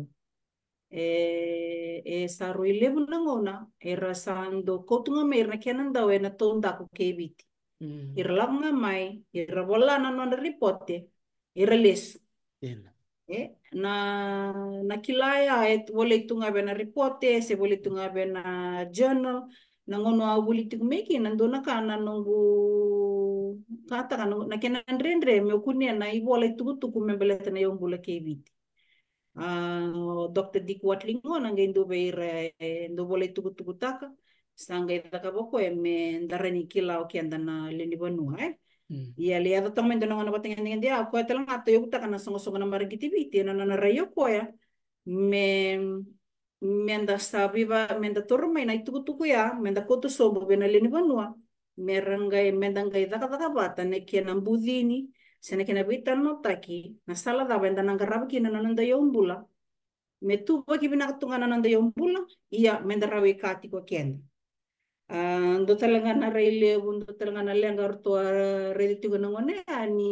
E, eh, e eh, sa ruilebo na ngona, era sa ando kotunga may na kianan daw e na tonda ko kay ibiti. Mm. Irlang nga may, irra wala na nonda reporte, irra list. Tena. E, eh, na, na kilaya et eh, wole tunga ave na reporte, se wole tunga ave na journal, na ngono a wole tunga meki, nandona ka na nongu kata ka na kena ndrendre, me okunia na i wole tunga tuku membeleta na yombula keviti. Uh, Dr. Dick Watlingo nanga induve ira ndovole tuku tuku taka, sanga ita kaboko e me ndarani kila okianda na leni vanua, eh? E ali ela também dona ngana bateng ngana ndia ko ela ngata yo kutaka na songo songo na TV. biti na na rayo ko ya me me anda sabiba me anda torma ina itu tuku ya me anda koto sobo bena lini banua me ranga e me anda ngai daka daka bata ne kia na mbudini sene kia na bita no taki sala da benda na ngarabi kia na nanda yo mbula me tu baki bina katungana nanda yo ia me anda rawe kati ko kenda ಒಂದು ತೆಲಂಗಾಣ ರೈಲ್ ಒಂದು ತೆಲಂಗಾಣಲ್ಲಿ ಹಂಗಾರ್ತು ರೆದಿತಿಗುನಂಗೊನೆ ಅನಿ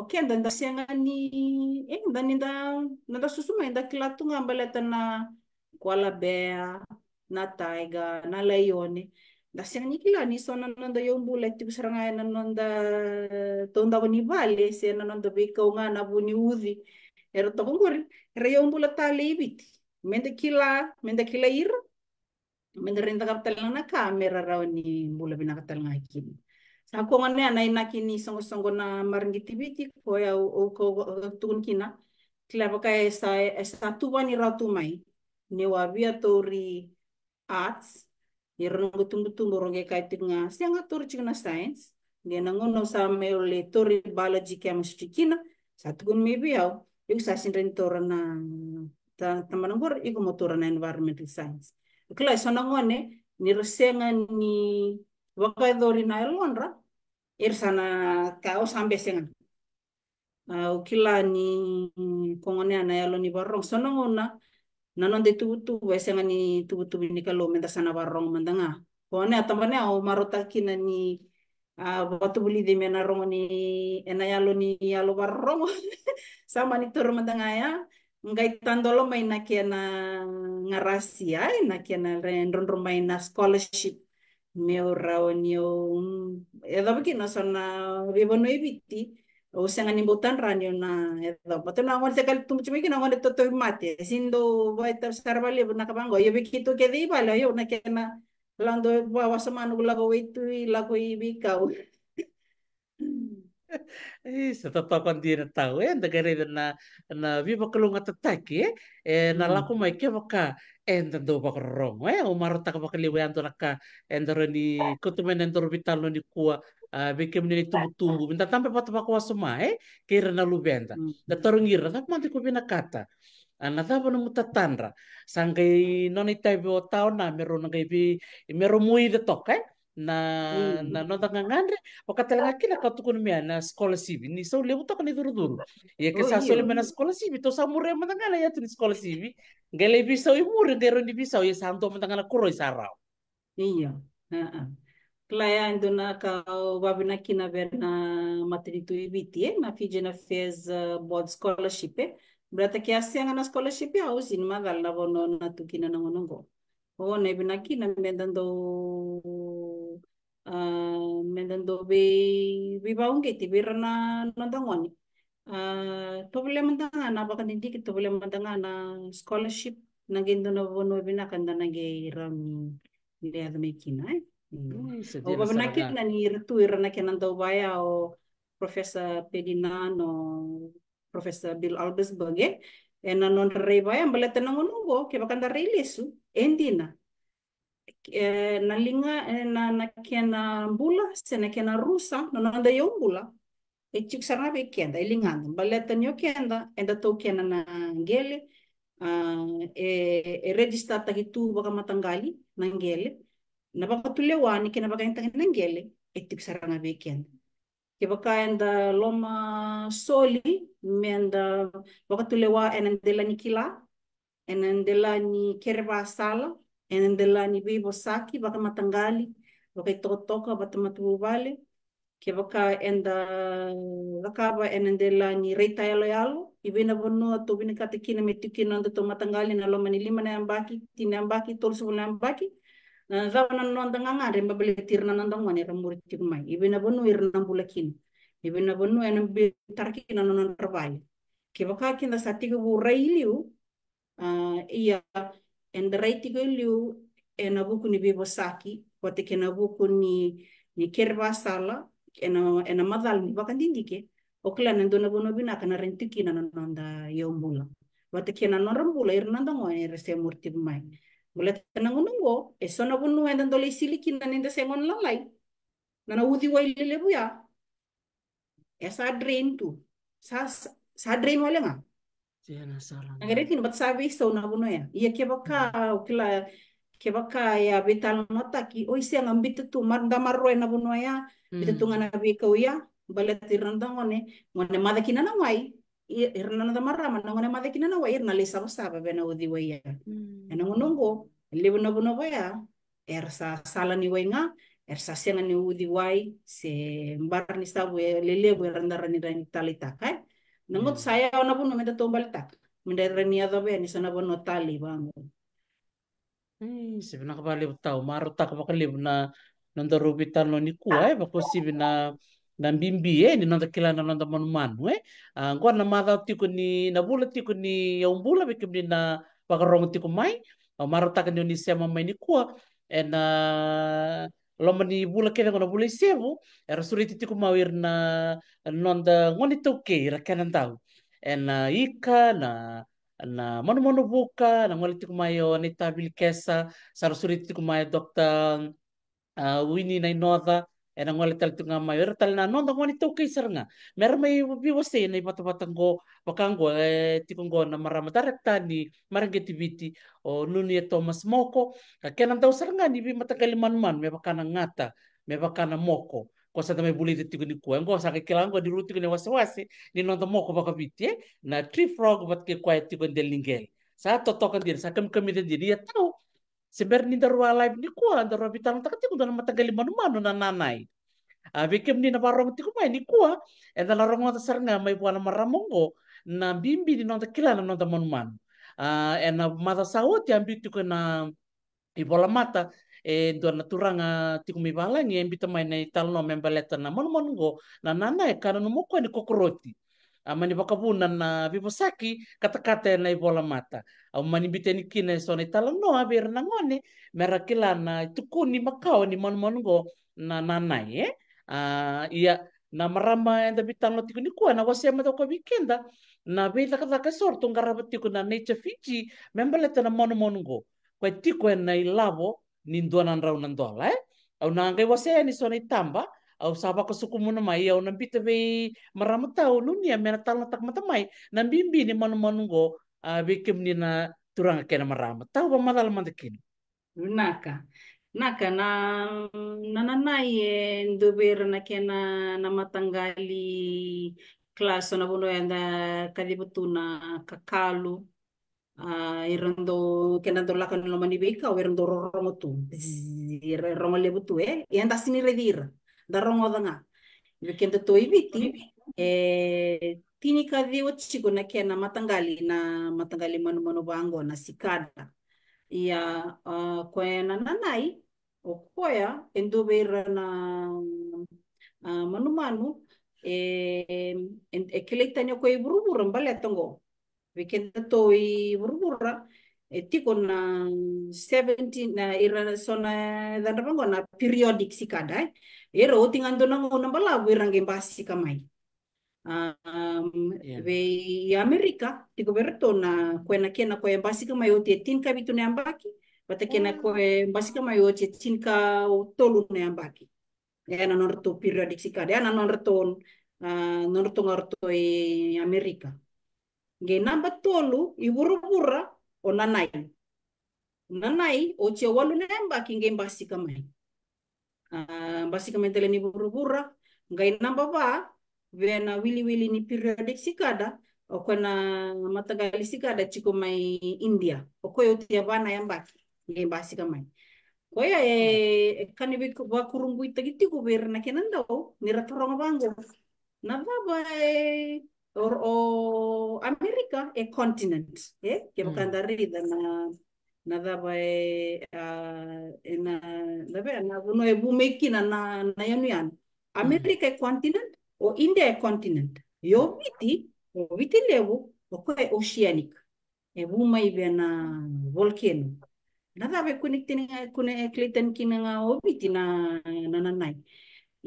ಓಕೆ ಅಂದಂದ ಸಿಯಂಗನಿ ಏನ್ ದನಿಂದ ನಂದ ಸುಸುಮ ಇಂದ ಕಿಲಾತು ಅಂಬಲೆ ತನ್ನ ಕೊಲಬೆಯ na taiga na layone dasyang nikila ni so nanondo yung bulay tipo saranga nanda tonda ko ni vale se nanondo bikaw nga na bu ni uzi ero tabungor ero yung bulatali ibit mende kila mende kila ira menerenta kapitalanga na ka mera raw ni mula binakatalanga ikin. Sa ako nga na anay na kini songo-songo na maringitibiti ko ya o ko tukun kina. Kila baka esa esa tuwa ni raw tumai ni wabia tori arts ni rongo butung tumbu ronge kai tinga sianga tori chikna science ni nangono sa meole tori biology chemistry kina sa tukun mebi au. Iku sa tora na iku motora na environmental science kila isona ngone nirusenga ni wakaidhori na elonra irisana kao sambesengan uh, kila ni kongone ana yalo ni barong sona ngona nanonde tubutubu esenga ni tubu ni kalo menda sana barrong mandanga kongone atambane au marotakina ni watu buli di mena rongo ni ena yalo ni yalo barrongo sama ni turu ya. lo maina kiana na ai mm, na ron renronro maina scholarship meu raonio edo biki no sona vivo no ibiti o sen animbutan ranio na edo pato na kal tekal tumchi baki na ngol toto mate sindo baita sarvali na kabango yo biki to ke dei bala yo na kiana lando wa wasamanu lago itu lago ibikau Isa tatokon di na tau ya, e, da gareda na, na viva kalunga tataki ya. e, eh, e na hmm. lako mai ya, eh, eh, ke waka e nda ndo baka rongo e, o maro taka baka liwe anto laka e nda rani kutumen e nda no ni kua beke mene ni minta tampe pata baka wasoma mai ke ira na lubenda, da torungira, tak manti kupina kata. Ana ah, tapa na mutatanra, sangkai noni taibe o tau na mero na mero mui da toka e, na mm. na nota ngangandre wakatelanga kila katukunu mea na scholarship ni so lebu toka ni duruduru ya ke oh, sa sole iya. mena scholarship to sa mure mangala ya tin scholarship ngale bisa i mure ngero ni bisa ya santo mangala koro isarao iya ha Claya indona ka wabina kina verna matinitu ibiti e ma fijena fez uh, board scholarship e brata ke na scholarship ya e, usin madal nona bono na tukina na ngonongo o nebina kina mendando uh, ah, Mendando Bay Vivangit, Virana Nandangwani. Uh, ah, Tobule Mandanga, nabakan hindi kito Tobule Mandanga na scholarship naging doon na bono binakanda nagiram nila may kinay. Eh. Mm. Mm, o babanakit na ni Ritu irana kenan daw o Professor Pedinan o Professor Bill Albers Bage. E na non rey baya, balatan ng unong ko, kaya bakanda rey lesu, eh, hindi na. Eh, na linga eh, na na kena bula sene kena rusa no nanda yombula e chik sarna be kenda e linganda baleta nyo kenda enda to kena na ngele e, e register ta hitu baka matanggali na ngele na baka tulewani kena baka inta na ngele e tik sarna be kenda ke baka enda loma soli menda baka tulewa enandela ni kila enandela ni kerba sala enendela ni bibo saki baka matangali baka itokotoka bata matububale ke baka enda lakaba enendela ni reita yalo yalo ibina bono to bina katikina metikina ndo to matangali na loma ni lima na ambaki tina ambaki tolso na ambaki na zaba na nonda nganga remba bele tirna nonda ngone ramuri tirmai ibina bono irna bulakina ibina bono enambi tarkina nonda rabali ke baka kinda bu railiu uh, ah, iya endraitigo liu enabuku ni bibosaki wate kenabuku ni ni kerba sala ena uh, ena madal ni bakan dindike okla nando na bono bina kana rentiki na nanda yombula wate kena norambula irnanda ngo ere se murti mai bula tanango nango esona eh, bunu enda ndole siliki na nenda se ngon lalai nana udi wai lelebu ya esa eh, drain tu sa sa drain wale Angere kin bat sabe isto na bono ya. Iya ke baka hmm. kila ya betal nota ki o ise ang ambito tu mar gamarro na bono ya. ko ya. Balat irandang one ngone madakina na wai. Iya, irna na marra man ngone madakina na wai irna lesa ko sabe be na udi wai ya. Ana ngonongo lebo na ya. Ersa sala ni wai nga ersa sianga ni udi wai se mbar ni sabu lelebu irandara ni Nangot hmm. saya ona pun menda tombal tak. Menda renia dobe ni sana bono tali bango. Hmm, sibina kabali tau maru tak bakali na nanda rubitan no niku ai eh. bako sibina na eh. ni nanda kilana nanda manumanu eh. Angko ah, na madha tiku ni na bula tiku ni yaumbula bikim ni na bakarong tiku mai. Ah, maru tak ni ni sema Ena eh. lomani vula kece go na vulaisevu era sureti tiko mau ira na noda gonetaukei ira kena dau e na ika na na manumanu vuka na gole tiko mai o naitavili kesa sa ra sureti tiko mai e dooa ah, uini na inoca enang ngole tal tunga mai era tal na non wani to kai sarnga mer mai bi wase nei pata pakang bakango e tikongo na marama tani marangetiviti o nunia thomas moko ka kenam tau sarnga ni bi kali man me bakana ngata me bakana moko ko sa tamai buli te tikuni kue ngo sa go ngo diru tikuni wase wase ni moko bakapiti na tree frog bat ke kue delingel sa totokan dir sa kem kemite diri ya tahu seberni daru live ni kua daru bitang takati ku dalam matagali manu manu nananai abikem ah, ni tiku mai ni kua orang larong ta sarnga mai puana maramongo na bimbi di nonta kilana nonta manu manu ah, ena eh, mata sauti ambi tiku na ibola mata e eh, naturang naturanga ah, tiku mi balangi ambi mai na eh, italno membaleta na manu manu go na nanai kana no ni kokoroti mani vakavuna na bibusaki katakata na ibolamata au mani biteni kina sone na ber nangone merakila na tukuni makao ni manmanungo na nanai eh? uh, ia na marama enda bitano tiku ni na wasi to ko bikenda na bela kada ka sorto ngara na nature fiji membele tena monomonungo kwa tiku e na ilavo ni ndona ndrau na ndola eh? au na ngai wasea e ni sone tamba au sapa ko suku muna mai au ya, nambi lunia mena tal tak matamai nambi bimbi ni manu manungo be kemni na turang kena maramatau ba malal mandekin naka naka na nananai endu ndober na kena na matangali klaso na bono anda ya kadibutuna kakalu Uh, irando e kena dola kan lo mani beka e o irando romo tu irando eh yang sini redira ndarongothanga vikende toiviti e tinika dhiwo chiko na kena matangali na matangali manu manu bango na sikada Ya uh, koena nanai o koya endoveira na uh, manu manu e, e, e keleitania koe burubura mbale tongo vikenda toi burubura e tiko na 17 na ira sona dhandravango na periodic sikada eh? Iro, tingando lang unang balawi ranggay basi kamay. Um, yeah. Ve Amerika, ti goberto na kue na kena kue basi kamay o tin ka bitu na ambaki. Bata kena ah. kue basi kamay o tin ka o tolu na ambaki. Ya na norto periodik sikade, ya na norto uh, norto norto e Amerika. Genamba tolu, iwurubura o nanay. Nanay o che walu na ambaki ngembasi kamay. Ah, basicamente leni ni burra ngai namba ba vena wili wili ni periodic sikada okwena matagali sikada chiko mai India okoyo tia bana yamba ye basicamente koya e eh, mm. kani bi bakurungu itagiti kuberna kenanda o niratoronga bango navaba e eh, or o America e continent eh kebakanda mm. rida na nada bay uh, ah, ina labe na no e meki na na nayanu yan hmm. America continent o India continent yo viti o viti lewo, o ko oceanic ebu mai be na volcano nada bay connecting kune klitan kinanga o viti na na na nai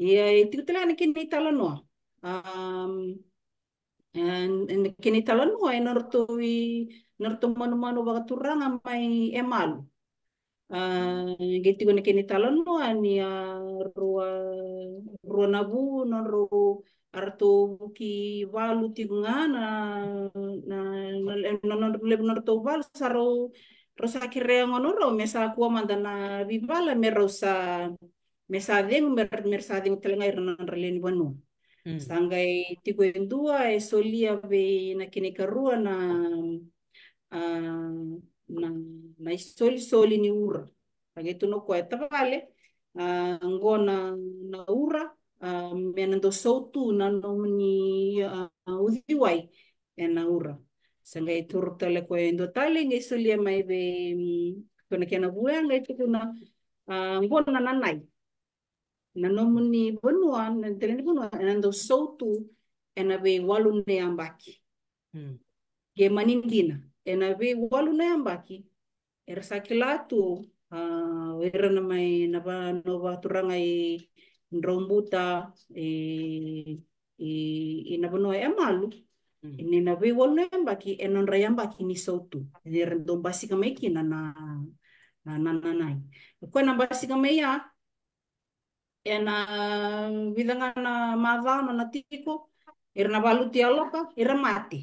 ia itikutela na kini talanoa um and, and kini talanoa ina rotoi nirtomano-mano wakatoragna may emaly eh, getigony gitu akeny talany eh, aloha ny roa roanavo na ro arato boky valo tigogna na nanandrolebonarto valo saro ro sakiregno anao ro miasa koa mandana vivala mesa sa miasa degno mero sa degno telagna iranandroleny tigo endua e solia na nakeneka roa na aana isolisoli ni ura sa qai tu na koya tavale mm, e a qona na uraa me na do sautu na nomuni uciwai ena ura se qai turu tale koya e dua tale qei solia mai vei ko na kena vua qai tutu naa qona nanai na nomuni vanua nateleni vanua ena do soutu ena vei walune abaki ke hmm. manidina எனவே walunaambaki ersakilatu uh, werana mai nava nova turanga i ndrombuta e e inavano e amalu ini na vi hmm. walunaambaki enonraiambaki ni sautu erndom basicamente na na na na na ko na basicamente ya ena vidanga na madhano na tiko erna valuti aloka era mati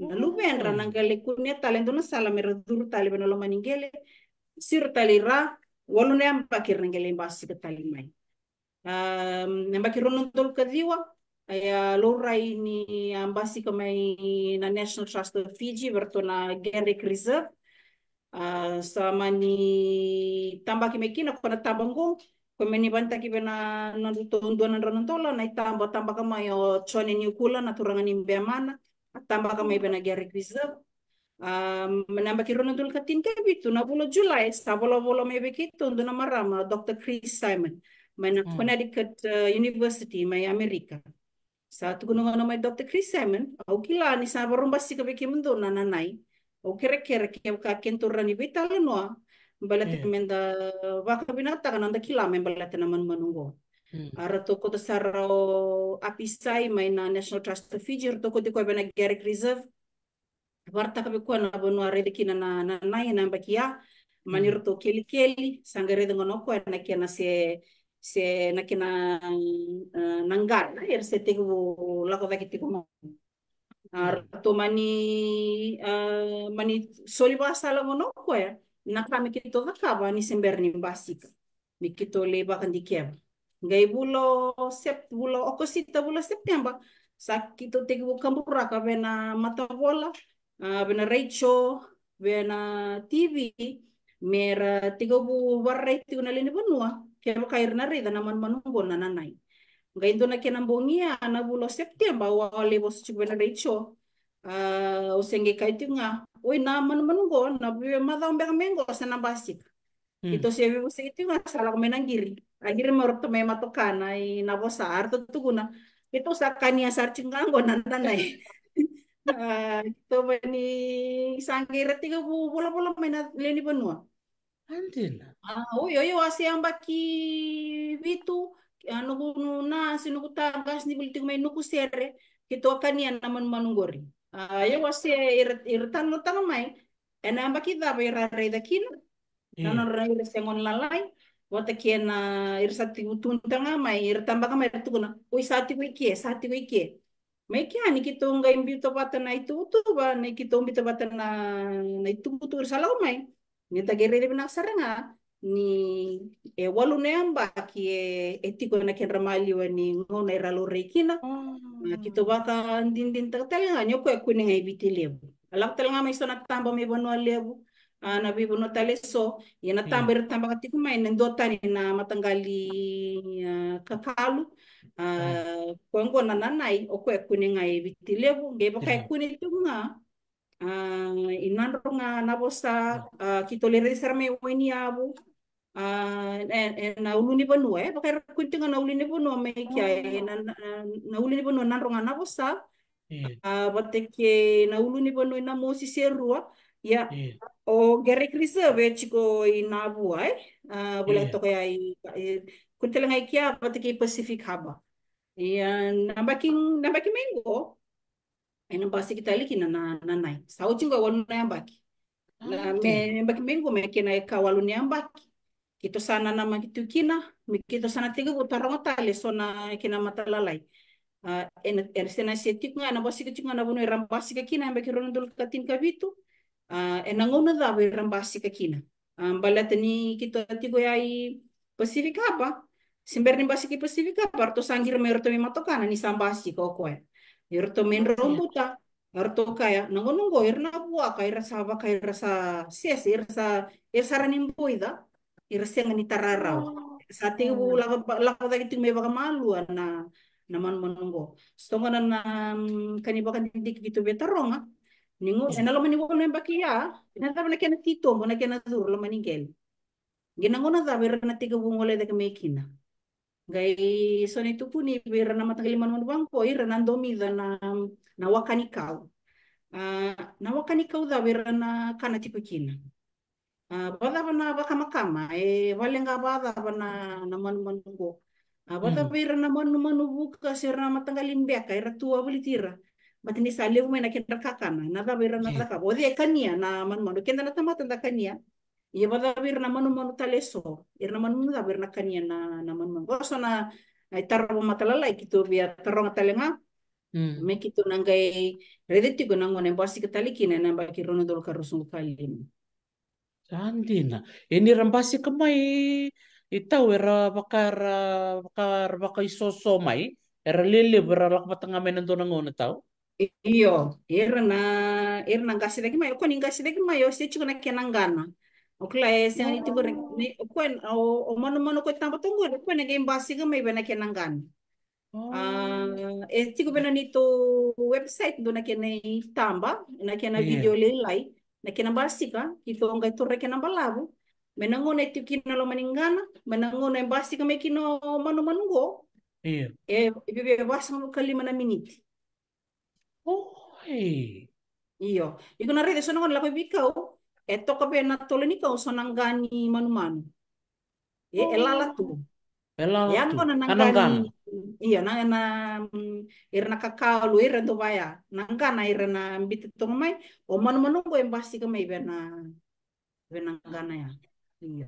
na lupen ranangale mm. kunia talendona salamera duru talibena lo maningele sir talira walune ambakir nangele mbasi katalimai um, ambakir ronontol kadiwa aya lora ini ambasi kamai na National Trust of Fiji vertona Genric Reserve uh, sama ni tambaki mekina kona tabango kome ni banta kibe na nandutonduanan ranontola na itamba tambaka mai o chone niukula na turanga ni mbeamana تما كما يبنا جاري كويزب menambah kirunadul katin ke bitu na bulo Julai sabolo bolo mebe kito nduna marama Dr. Chris Simon mana hmm. Connecticut uh, University mai Amerika satu kuno nama Dr. Chris Simon au kila ni sa borong basi ke beki mundo na nanai au kere kere kia ka kentura ni bitalo noa balate hmm. menda waka binata kana nda kila manungo Ара толку да сарао аписа има и на National Trust of Fiji, toko дека бе на Garrick Reserve. Вартака бе која на бонуа редекина на na нај на бакија, манир то кели кели, сангаре да гоно која на кена се se na kena uh, nanggar na er se tegu lako vaki tegu ar to mani uh, mani soli basa la mono ko ya na kami kito vakaba ni sember basika mikito leba kandikia ngai bulo sep bulo okosita bulo September sakito tegu kambura ka bena mata uh, bena recho bena TV mera bu warai tiku na leni bonua kaya kair na reda naman manubon na nanay. Gai do na bongia ya. na bulo September wa bos chiku bena recho uh, eh, usenge nga oi na manubon na bibe madang bega mengo sa nabasik. Hmm. Ito siya bibo sa itu nga nah, nah, hmm. salang giri agir marup to tuh kana i nabo sar tuh guna itu sakania sar nanda nai, itu bani sangkira tiga bu bola bola mena leni benua andina ah yo iya, yo asih ambaki itu anu na sinu tagas ni tuh main nuku sere akan kania naman manunggori yo wasi irtan no tanamai enamba kita bayar reda kino Nanon rai le sengon lalai, na kama ir tukuna hotontagna sati iry tambaka sati tokona kie saty hoike ni kito maikiany kitonga to wata na itu kitombitovata na itu itutu iry salomay ny tagererevina saragna ni e walu walonay ambaky e e ramali anakendramalio ni ngona iry alorehikina mm. kitovaka ndinidiny takatalagna nioko ya e koninagna ivitelevo mai talagna tamba mi amivoano lebu. nabi bono taleso eh, yana tambir tambaka tikumai nendota ni hmm. eh, na matangali kakalu kwengo na nanai ngai okwe kuninga ebitilebu ngebakai kunitunga inanronga nabosa kitoleresarme hmm. weni abu ah, eh, na uluni bonua e bakai kuntinga na uluni bonua me kia na uluni bonua nanronga nabosa bateke na uluni bonua na mosi serua Ya. Yeah. O gerre krisa i Nabu ai. Uh, boleh yeah. kaya ai. Eh, Kuntel ngai kia pataki Pacific Harbor. Ya nabaking mango. mengo. Eh, ena basi kita liki na na na nai. Sau chingo walu na yambaki. Ah, na me nabaki mengo me kena eka walu na yambaki. Kito sana gitu na me kito sana tiga rongo tale so na kina matalalai. Uh, ena ersena setik ngai na basi kitu nga na rambasi erambasi mbaki yambaki ronundul katin kabitu. Uh, e nangona basi rambasika kina apa? Ah, ah. Simber ni basi ki pasifik apa? arto sangir merto mi matokana ni sambasi ko koe irto men ya. rombuta arto kaya nangonongo irna e bua ka e sa ba ka irasa e ses irasa irasa ranimboida irasa ngani tararau, oh. sa te bu la la da kitu me ba malu na na man monongo stongana na mm, kanibakan dik betarong Ningo, en lo manigol na bakiya, ah. nanda na kena tito, mo na kena dur lo manigel. Ginango na da ber na tiga bungole da kemekina. Gay so ni tupuni ber na matagaliman man bangko ira nandomida na na wakanikaw. Uh, na wakanikaw da ber na kana tipikina. Uh, bada na baka makama e eh, walenga bada na naman manungo. Uh, bada mm. ber na manu manubuka sir na matanggalin beka ira tuwa tira. mati ni saliu mai na kakana na da wira na taka bodi ekania na man manu kendra na tamata da kania ye bada wira na manu manu taleso ir na manu da na kania na na manu goso na ai tarbo matalala ikito via tarong talenga me kito ngai redeti go nango mbasi basi ketali kine na mbaki rono dolo karusung kalin Andina, ini rambasi kemai itau era bakar bakar bakai soso mai era lele beralak patengah menentu nangone tau. iyo irna irna ngasideki mayo koni ngasideki mayo sechikona kenangana okulaye sengani tigore ni okwen o mono mono ko tampa tongo de kwen ngai mbasi ga mai bena kenangana oh. ah e tigo bena ni to website do na kenai tamba na kena video lelai na kena basika kito ngai torre kena balabu menangona tikina lo maningana menangona basika mekino mono mono go Yeah. E, e, e, e, e, e, e, e, e, Oh Iyo. Iko na rede sonong lapai bikau. Eto kape na ni kau gani manu-manu. E ya, oh. elala tu. Elala Yang nang nanggani. Iya, na na mm, irna kakau lu irna tu baya. Nanggana irna bit tong mai. O oh, manu-manu ko embasi ka mai bena bena nanggana ya. Iya.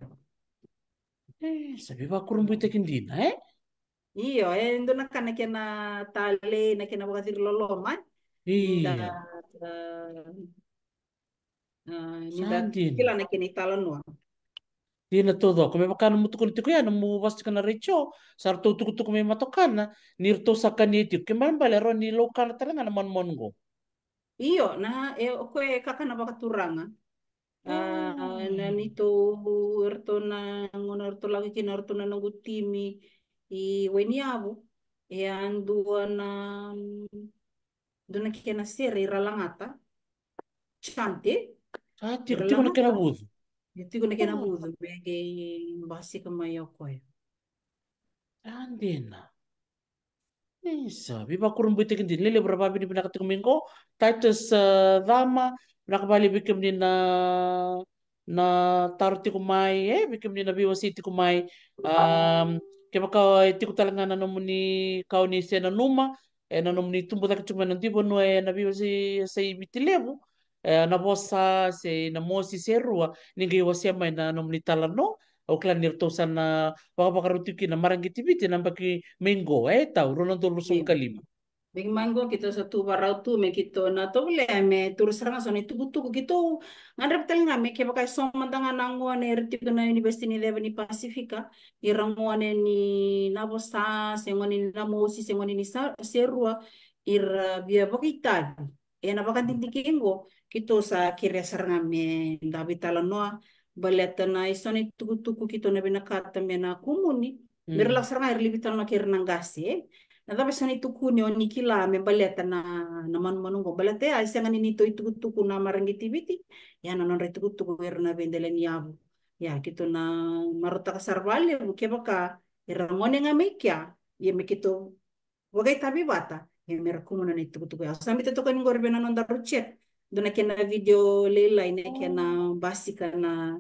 Eh, sabi ba kurang tekin dina eh? Iyo, eh, ndo nakana kena tale, kena wakasir lolo man. Iya. Kila eh, eh, na kinitalon wa. Dina todo kome makana mutukun tiku ya nemu pasti kena reco sarto tuku tuku me matokana nah, nirto sakani itu kemarin balero ni lokal terang mon mongo. Iyo nah e oke kakana bakaturanga. Uh, oh. na nito urto na ngono urto lagi kina urto na nunggu timi i weni abu e andua na donakena sery raha lagnata trano de tiako tiako nakenavozo de tiako nakenavozo mege mba asika maiao koa andena Isa, biba kurang butik hindi lele berapa bini pinakatik minggo, Titus uh, Dama, pinakabali bikim ni na na taruti kumai, eh, bikim ni na biwasi ti mai, um, kaya maka iti talaga na naman ni kao ni Numa, na nomin'ny tombo takatrimana ty voa no na viva se sei mitilevo na vosa se na mosi se rua ninge wa se mai na talano o klanir sana wakapakarutuki na marangiti biti na baki minggo eh tau ronan to kalima Big mango kita satu barau tu me kita na to le me turus ranga soni tuku tuku kita gitu. ngadap tel ngame ke pakai som mandanga nango ane erti kana university ni ni Pacifica i rango ane ni nabo sa sengoni ni namo si sengoni ni serua ir bia uh, bakai e na bakan tinti kengo kita sa kira saranga me ndabi talanoa baleta na isoni e tuku tuku kita na bina kata me na kumuni Mm. saranga er ir kira nanggasi na tapos sani tuku ni oni kila me baleta na naman manungo balete ai sanga ni nito itu tuku na marangi tibiti ya na non retu tuku er na ni abu ya kito na marota ya, ka sarvale bu ke baka ya, irangone ya, nga kia ye me kito wagai tabi bata ye me rakumo na itu tuku ya samite to ni ngorbe na non daru dona ke video lela ine ke na oh. basika na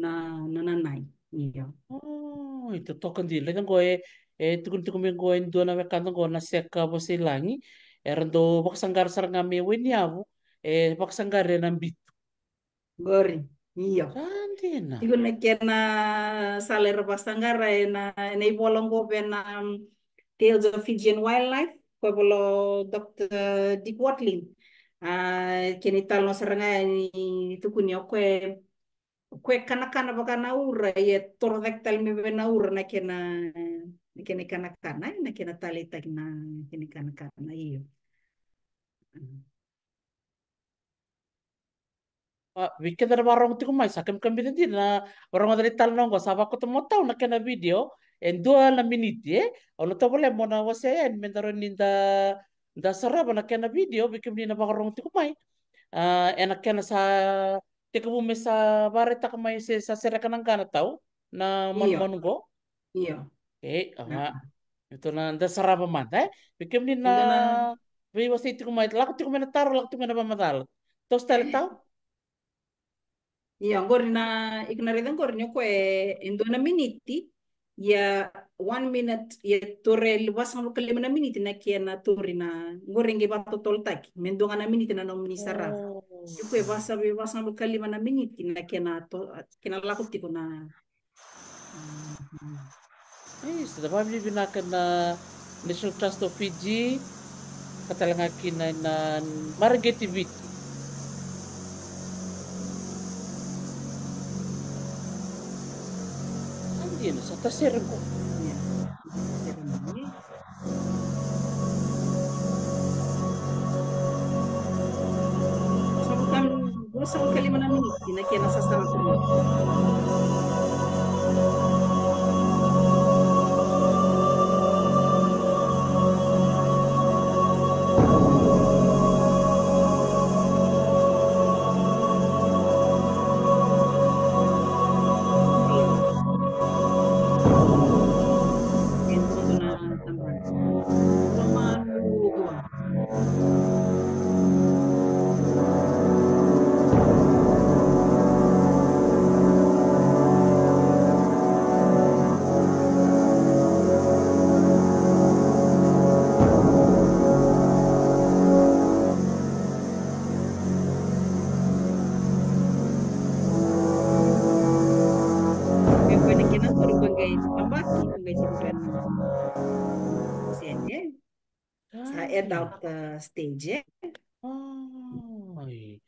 na na nanai iyo oh itu tokan di lengan e eh, eh tukun tukun me go dua nama me kanto go na se ka bo se langi e rando sar nga me weni avu e bak re gori iyo andina na tukun sale saler bak sanggar eh, na nei bolong na tales of Fijian wildlife ko bolo dr dick watling ah kene tal no tukun ni ya, tukuni o koe kanak kana kana baka na ura ia eh, toro tal me na ura na kena Neke ne kanakana i neke na talitaki na neke ne kanakana io. Ah, Wike warong tiku mai sakem kambita di na warong dari tal nonggo sava koto motau na kena video en dua na miniti e ono to bole mona wase en mentaro ninda da sara bana kena video bikem dina na warong tiku mai ah, ena kena sa tiku bume sa bareta kamai se sa kana tau na mon Iya. Eh, ama. Diba? Ito na, da sarap man. Eh, bikim din na, may was iti kumay, lakot ko manataro, lakot ko manapamatal. Tos talit tao? Iya, gori na, ignaridan gori nyo ko eh, indo na miniti, ya one minute, ya tore luwas ang lukalim na miniti na kaya na tore na, gori nga to toltak, mendo nga na miniti na nung minisara. Oh. Yung ko eh, wasa, wasa ang lukalim na miniti na kaya na to, kinalakot ko na. Mm-hmm. Isso, family bina na uh, National Trust of Fiji, katalangaki na na Margate Beach. Andino sa tasir ko. Sabutan, gusto ko kalima na minute, na kinasasara ko. adult uh, stage. Ay. Ah, iya.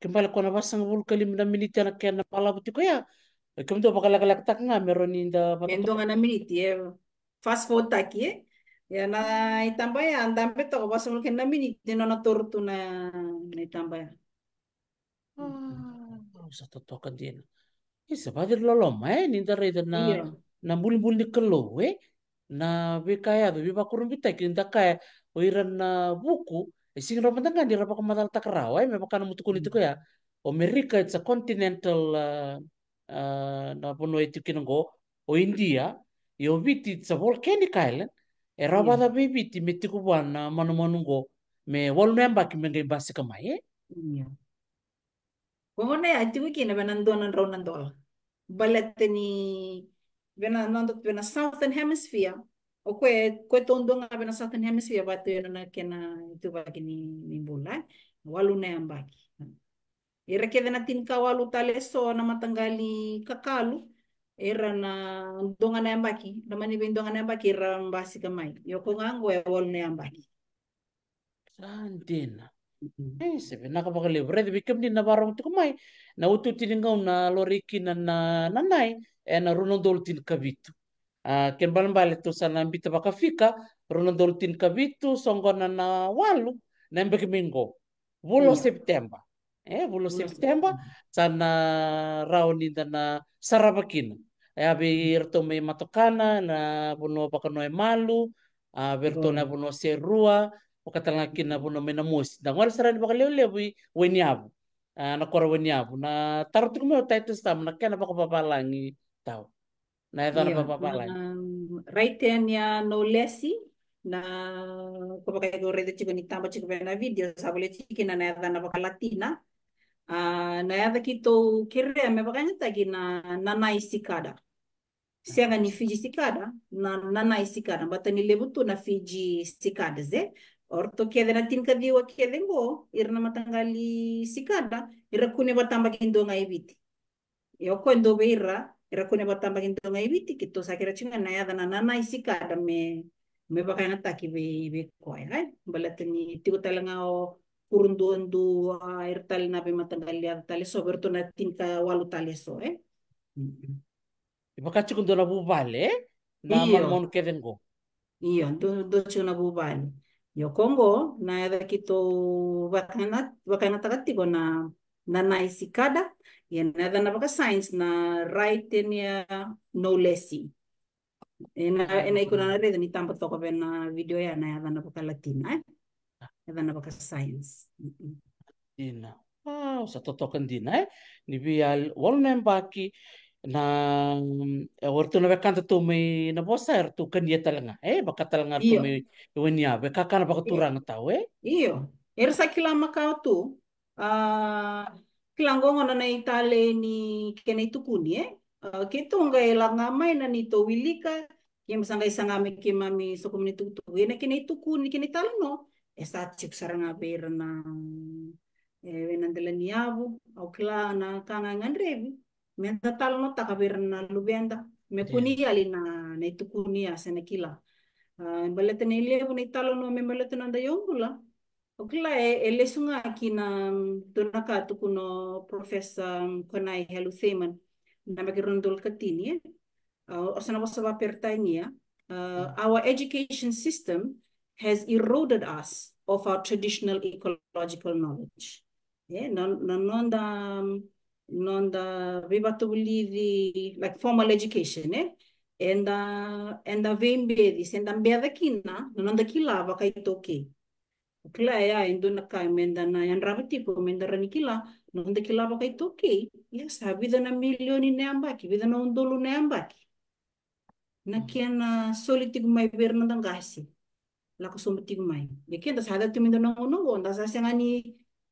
Kembali ko na basang wul kalim na miniti na kaya na palabot ko ya. Eh, Kung doon pagkalak tak nga, meron ninda. Endo nga na Fast food tak ye. Ya na itambay ya, ya ang dami to. Basang wul kalim na miniti na naturto na itambay. Ah, sa totoo ka din. Isa pa din loloma eh, ninda rin na... Yeah. na bul-bul ni iya. eh na bi kaya do bi bakurun bi tak kaya oiranna buku eh, sing ro matanga di rapa komatal takrawai ya, me pakana mutukun itu hmm. ya oh, America it's a continental uh, eh, uh, eh, na pono itu kinango o oh, India yo biti it's a volcanic island e rapa da hmm. biti metiku bana manu manungo me wal member kimengai basi kamai iya. eh? yeah. Kongone ati wiki na benandonan raunandol. Balete ni benandonan benandonan Southern Hemisphere o Okwe, kwe tondo nga bena Southern Hemisphere watu na kena itu bagi ni ni bola, walu na yang bagi. Era keda tin tinka walu taleso na matangali kakalu, era na ndonga na yang na mani ben ndonga na yang bagi era mbasi kamai. Yoko ngango ya walu na yang bagi. Santina. Mm-hmm. Eh, sebe na kapag libre, di bikam din na barong to kamay, na ututin ngaw na lorikin na nanay, eh na runong doltin kabitu. Ah, kembali bali tu sanan bita baka fika runa doltin kabitu songgona na walu nembek bagi minggu bulan iya. September eh bulan September sana rauni dana sarabakin ya eh, irto hmm. me matokana na buno baka noe malu a ah, birto na buno serua pakatalangakin na buno me namusi dangwal sarani baka lewlewi weniabu na kora weniabu na tarutuk me otaitus tam na kena baka papalangi tau nayacanavapalraitenia nolesi na ko vakao raio jiko ni taba iko vana vidio savale cikina na yacana vakalatina na yaca kitou kirea me vakanyataki na nanai sikada sega ni fiji sikada na nanai sikada batani levutu na fiji sikadaze orto kece na tinikaciwa kece go ira na matagali sikada ira kune vatabakidua gaivit o koya du vei ira irakone batamba ginto ibiti kito sakira chinga naya dana nana isi me me baka na taki be be koe hai balatani tigo talanga o kurundu ndu er tali na be matangali tali so berto na tinka walu tali so e eh? baka mm-hmm. chikundo na bubale na mamon keden go iyo ndu ndo chuna bubale yo kongo na ya kito bakana bakana takati na na isikada ianarana afaka sains, na ya no nolesi ena ena ikonana reda toko vena video ya na yana na afaka latina eh? yadhana baka science mm -mm. dina wow ah, satotokan dina eh? ni al walnem baki na wortu na eh, bekanta tu mi na bosa er tu kan dia talanga eh baka talanga tu mi wenya bekakan kana baka turang tau eh iyo er sakila makau tu ah kilangongo na itale ni kenei tukuni eh uh, eh, kitu ngai langa mai na ni to wilika ki masanga isanga me ki mami so kumni tutu tukuni kenai talano esa chip saranga berna eh venandela niabu au kila na kanga ngandrevi menta talano takaberna lubenda me kuni yali na tukuni kila uh, eh, balete me balete nanda yombula Oklai e eh, eh, lesunga ki na mm, tuna katuku no Professor mm, Konai Helutheman na magirundul katini O Uh, eh. osana wasa wa pertainia. Uh, mm. our education system has eroded us of our traditional ecological knowledge. Yeah, non, non, non da, non da, the like formal education, eh? And, uh, and the vein bedis, and the bedakina, non da kilava kai toki. Claya indunaka mendana yang rabati ko mendara nikila nonde baka ito toki ya sabida na milioni ne ambaki vida na undolo ne ambaki na hmm. soli tigu mai berna dangasi la ko tigu mai ya kianda sada tu mendana ono go nda sa sangani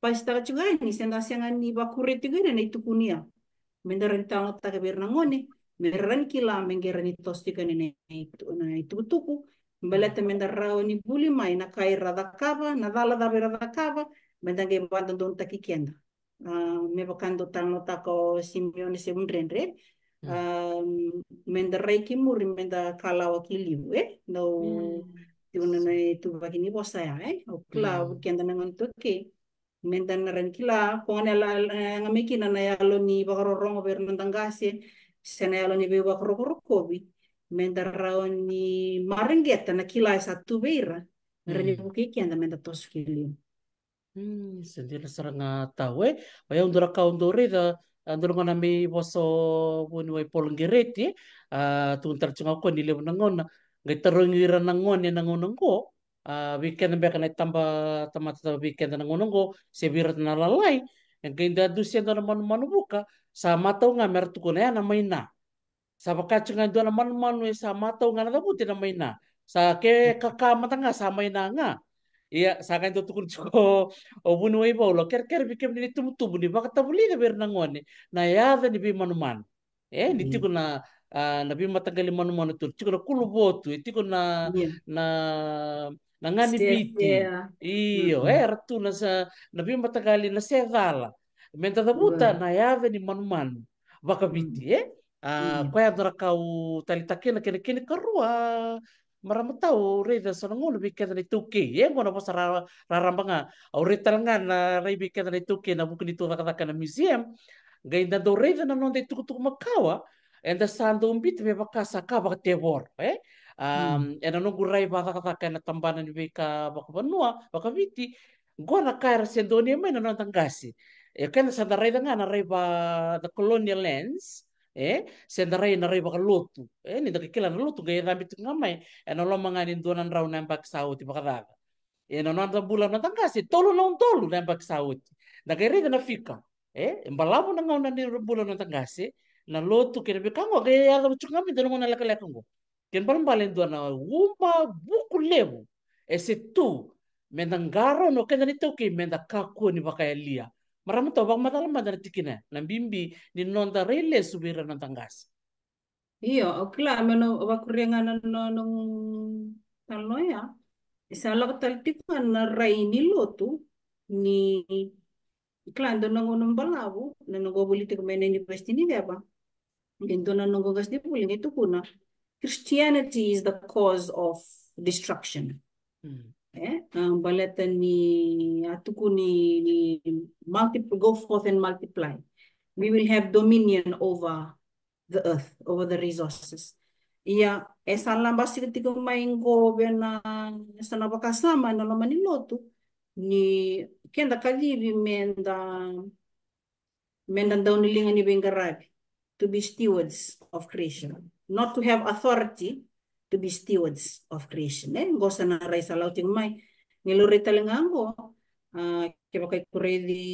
pasta chugani senda sangani bakure na itukunia mendara nitanga ta berna ngone rani kila mengerani tostika na nah, itu na itu tuku Mbelete menda rao ni buli mai na kai radakava, na dala dave radakava, menda nge bando don taki kienda. Uh, me bocando tano tako simbione se un renre. Um, mm. menda reiki muri menda kalawa ki liu, eh? No, mm. tiuna na tu bagini bosa ya, eh? O kla, mm. kienda na ngontu ki. Menda na ren kila, kone la ngamikina na yalo ni bakarorong over nandangase, sena yalo ni bewa korokorokobi. Mm. menda raw ni marengeta na kila e sa tubeira mm. renyu ki anda menda toskili hmm sendiri seranga tahu eh waya undura ka undure da andura ngona mi boso buni wai e polngereti a tuntar cunga ko ni lebu nangona ngai tarongira nangone nangonongo a weekend be kana tamba tamba weekend nangonongo sebira na lalai ngai da dusia da manu manu buka sama tau ngamer ya na maina sabaka chinga dua man manu sama tau ngana na may maina sa ke nga matanga sama na nga iya sa kan to tukur ko o bunu bau lo ker ker bikem ni tumu tubu ni baka tabu na ber ni. na ya da ni bi manuman eh ni iya. tiko na na bi matanggali manuman tur Tiko na kulu botu eh, Tiko na iya. na na ngani biti iya. iyo eh ratu na sa na bi matanggali na sedala menta tabuta na ya da ni manuman baka biti mm. eh Ah, hmm. kau koyadrakau talitakina kini kini karua maramatau reda sanangul bikin dari tuki ya mau napa sara rarambanga au retalngan na rai bikin dari tuki na bukan itu katakan museum gainda do reda na nonde itu tuku makawa enda sando umbit be bakasa ka bak tebor eh um enda nungu rai baka kaka na tambana be beka baka banua baka viti gona kaira sendonia mena non tangasi e ya kena sanda rai na rai ba the colonial lands eh sendarai narai bakal lotu eh ni dari kila lotu gaya rambi tu ngamai eno eh, lo manganin duanan rau nembak sauti bakadaga eno eh, non ta bulan na tangkasi tolu non tolu nembak sauti eh, na kere na fika eh embalamu na ngau na ni bulan na tangkasi na lotu kira bikango gaya rambi tu ngamai denu ngona laka laka ngo ken palam palen duana uma buku lebu ese tu mendangaro no kenda ni toki menda kaku ni bakalia Maramu bang matala madara tikina na bimbi ni nonta rele subira na tangas. Iyo, okla meno wakurenga na nonong taloya. Isa tal tikwa na raini lotu ni Claro, ndo ngo nung balabu na ngo politiko men ni ni deba. Gendo na ngo gas ni puling ito Christianity is the cause of destruction. Hmm. Um, balatan ni atuku ni, ni multiple, go forth and multiply. We will have dominion over the earth, over the resources. Yeah, e salam basi ketika main go bena sa bakasama na lama ni lotu ni kenda kaliri menda menda daunilinga ni bengarabi to be stewards of creation, not to have authority to be stewards of creation. eh. gosa na ray sa law tingmay. Ngiluri talaga ako. Uh, ah, kaya kay kuredi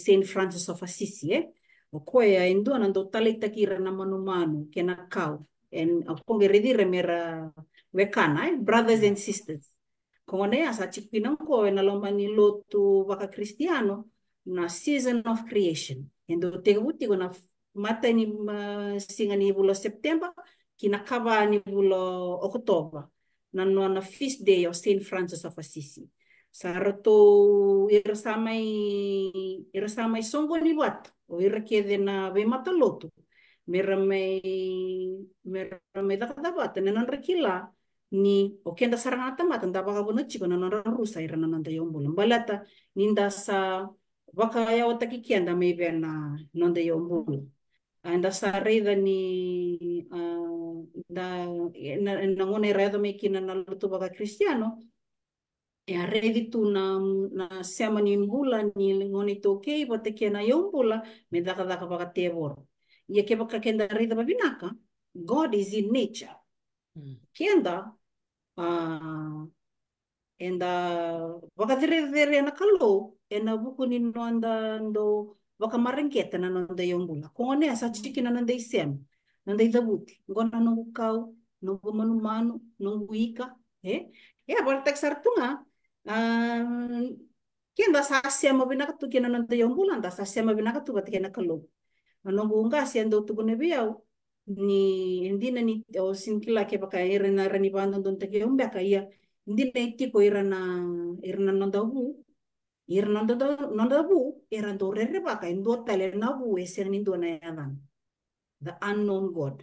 Saint Francis of Assisi eh. O kuya indo nando talay takira na manumano kena kau. And ako ngiredi remera wekana eh. Brothers and sisters. Kung ano yan, sa chikpinang ko, nalaman ni Lotu baka Kristiyano na season of creation. Endo tegabuti ko na mata ni uh, singa ni September, kinakabani bulo Oktober nanua na feast day of Saint Francis of Assisi. Sarato irasamai irasamai songo ni wat o irakede na be matalotu. Mera mai mera mai dakadabata ni o kenda sarangata mata nda baka na chiko nanan rusa ira nanan da yombula. Balata ninda sa baka ya otaki kianda mebe na nonda yombula. Anda sa reda ni uh, da nangone redome kina nalutubaga cristiano e aredi tu na na sema ni mbula ni ngoni toke ba te kena yombula me daga daka baka te bor ke baka kenda rida babinaka god is in nature mm. kenda ah, uh, enda baka dere dere na kalo ena eh, buku ni no anda ndo baka marengeta na no nda yombula kongone asa ano chiki na no da isem noda cavuti qona nukau nou manumanuuakrataiaratuga ke da sasema vinakatu keina noda aubula da sasemavinakatu vatakenalou nou qasi e dau tukuna vei au ni dina ni o sinikilake va iraaranivakdodontakiaubea ia dina i tiko ira naira na nodavu iranoda vu ira dou rerevaka e dua tale na vu e sega ni dua na yacana the unknown God.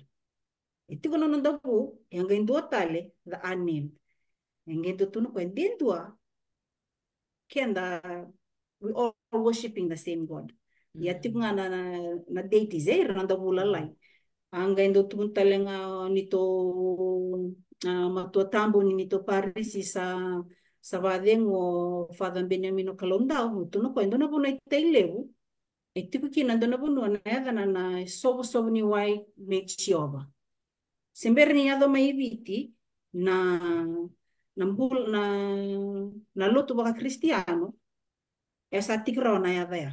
Iti Itigonon da po, Yung gain dua tale, the unnamed. Yung gain tutuno ko, din dua, kenda, we all worshiping the same God. Mm. Yati nga na, na, na deity zero, nanda bulalay. Ang gain tutun tale nga nito, uh, tambo ni nito parisi sa sa vadeng o Father Benjamin o Kalondao, tuno ko, ndo na po na itailew, Itibukin ando na bunu na yada na na sobo sobo ni wai me chioba. Sember ni yado mai biti na na bul na na lotu baka cristiano. Esa tigro na yada ya.